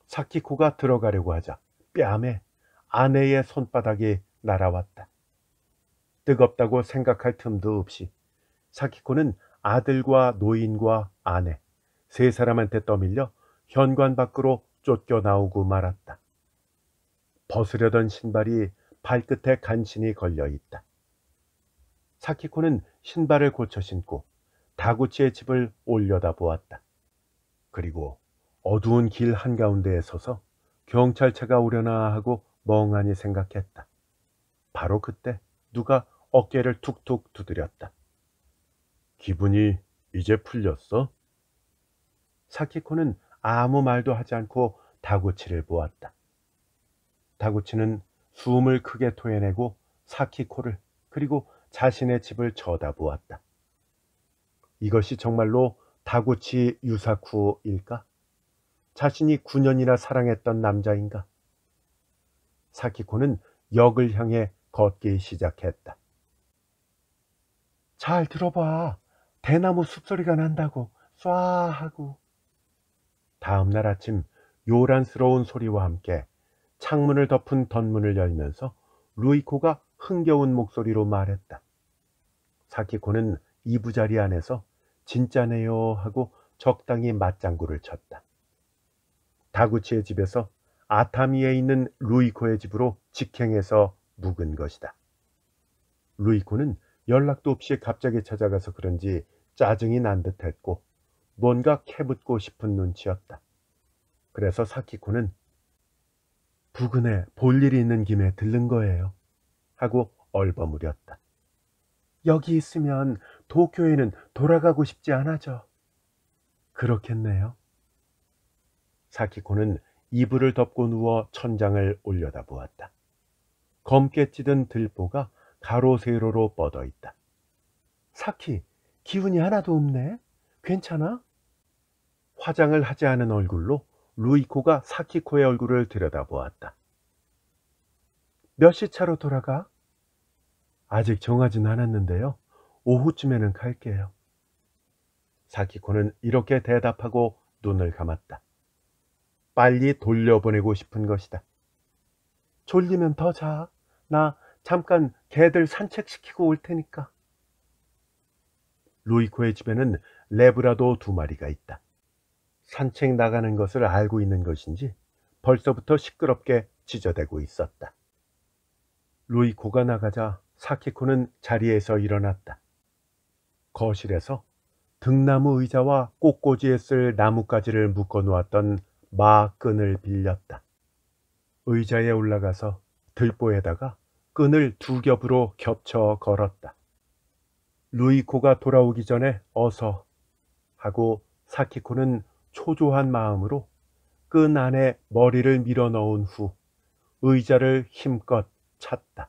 사키코가 들어가려고 하자 뺨에 아내의 손바닥이 날아왔다. 뜨겁다고 생각할 틈도 없이 사키코는 아들과 노인과 아내 세 사람한테 떠밀려 현관 밖으로 쫓겨 나오고 말았다. 벗으려던 신발이 발끝에 간신히 걸려 있다. 사키코는 신발을 고쳐 신고 다구치의 집을 올려다보았다. 그리고 어두운 길 한가운데에 서서 경찰차가 오려나 하고 멍하니 생각했다. 바로 그때 누가 어깨를 툭툭 두드렸다. 기분이 이제 풀렸어? 사키코는 아무 말도 하지 않고 다구치를 보았다. 다구치는 숨을 크게 토해내고 사키코를 그리고 자신의 집을 쳐다보았다. 이것이 정말로 다구치 유사쿠일까? 자신이 9년이나 사랑했던 남자인가? 사키코는 역을 향해 걷기 시작했다. 잘 들어봐. 대나무 숲소리가 난다고 쏴 하고. 다음날 아침 요란스러운 소리와 함께 창문을 덮은 덧문을 열면서 루이코가 흥겨운 목소리로 말했다. 자키코는 이부자리 안에서 진짜네요 하고 적당히 맞장구를 쳤다. 다구치의 집에서 아타미에 있는 루이코의 집으로 직행해서 묵은 것이다. 루이코는 연락도 없이 갑자기 찾아가서 그런지 짜증이 난 듯했고 뭔가 캐묻고 싶은 눈치였다. 그래서 사키코는 부근에 볼 일이 있는 김에 들른 거예요 하고 얼버무렸다. 여기 있으면 도쿄에는 돌아가고 싶지 않아져. 그렇겠네요. 사키코는 이불을 덮고 누워 천장을 올려다보았다. 검게 찌든 들보가 가로 세로로 뻗어 있다. 사키, 기운이 하나도 없네. 괜찮아? 화장을 하지 않은 얼굴로 루이코가 사키코의 얼굴을 들여다보았다. 몇 시 차로 돌아가? 아직 정하진 않았는데요. 오후쯤에는 갈게요. 사키코는 이렇게 대답하고 눈을 감았다. 빨리 돌려보내고 싶은 것이다. 졸리면 더 자. 나 잠깐 개들 산책시키고 올 테니까. 루이코의 집에는 레브라도 두 마리가 있다. 산책 나가는 것을 알고 있는 것인지 벌써부터 시끄럽게 지저대고 있었다. 루이코가 나가자 사키코는 자리에서 일어났다. 거실에서 등나무 의자와 꽃꽂이에 쓸 나뭇가지를 묶어 놓았던 마끈을 빌렸다. 의자에 올라가서 들보에다가 끈을 두 겹으로 겹쳐 걸었다. 루이코가 돌아오기 전에 어서 하고 사키코는 초조한 마음으로 끈 안에 머리를 밀어 넣은 후 의자를 힘껏 찼다.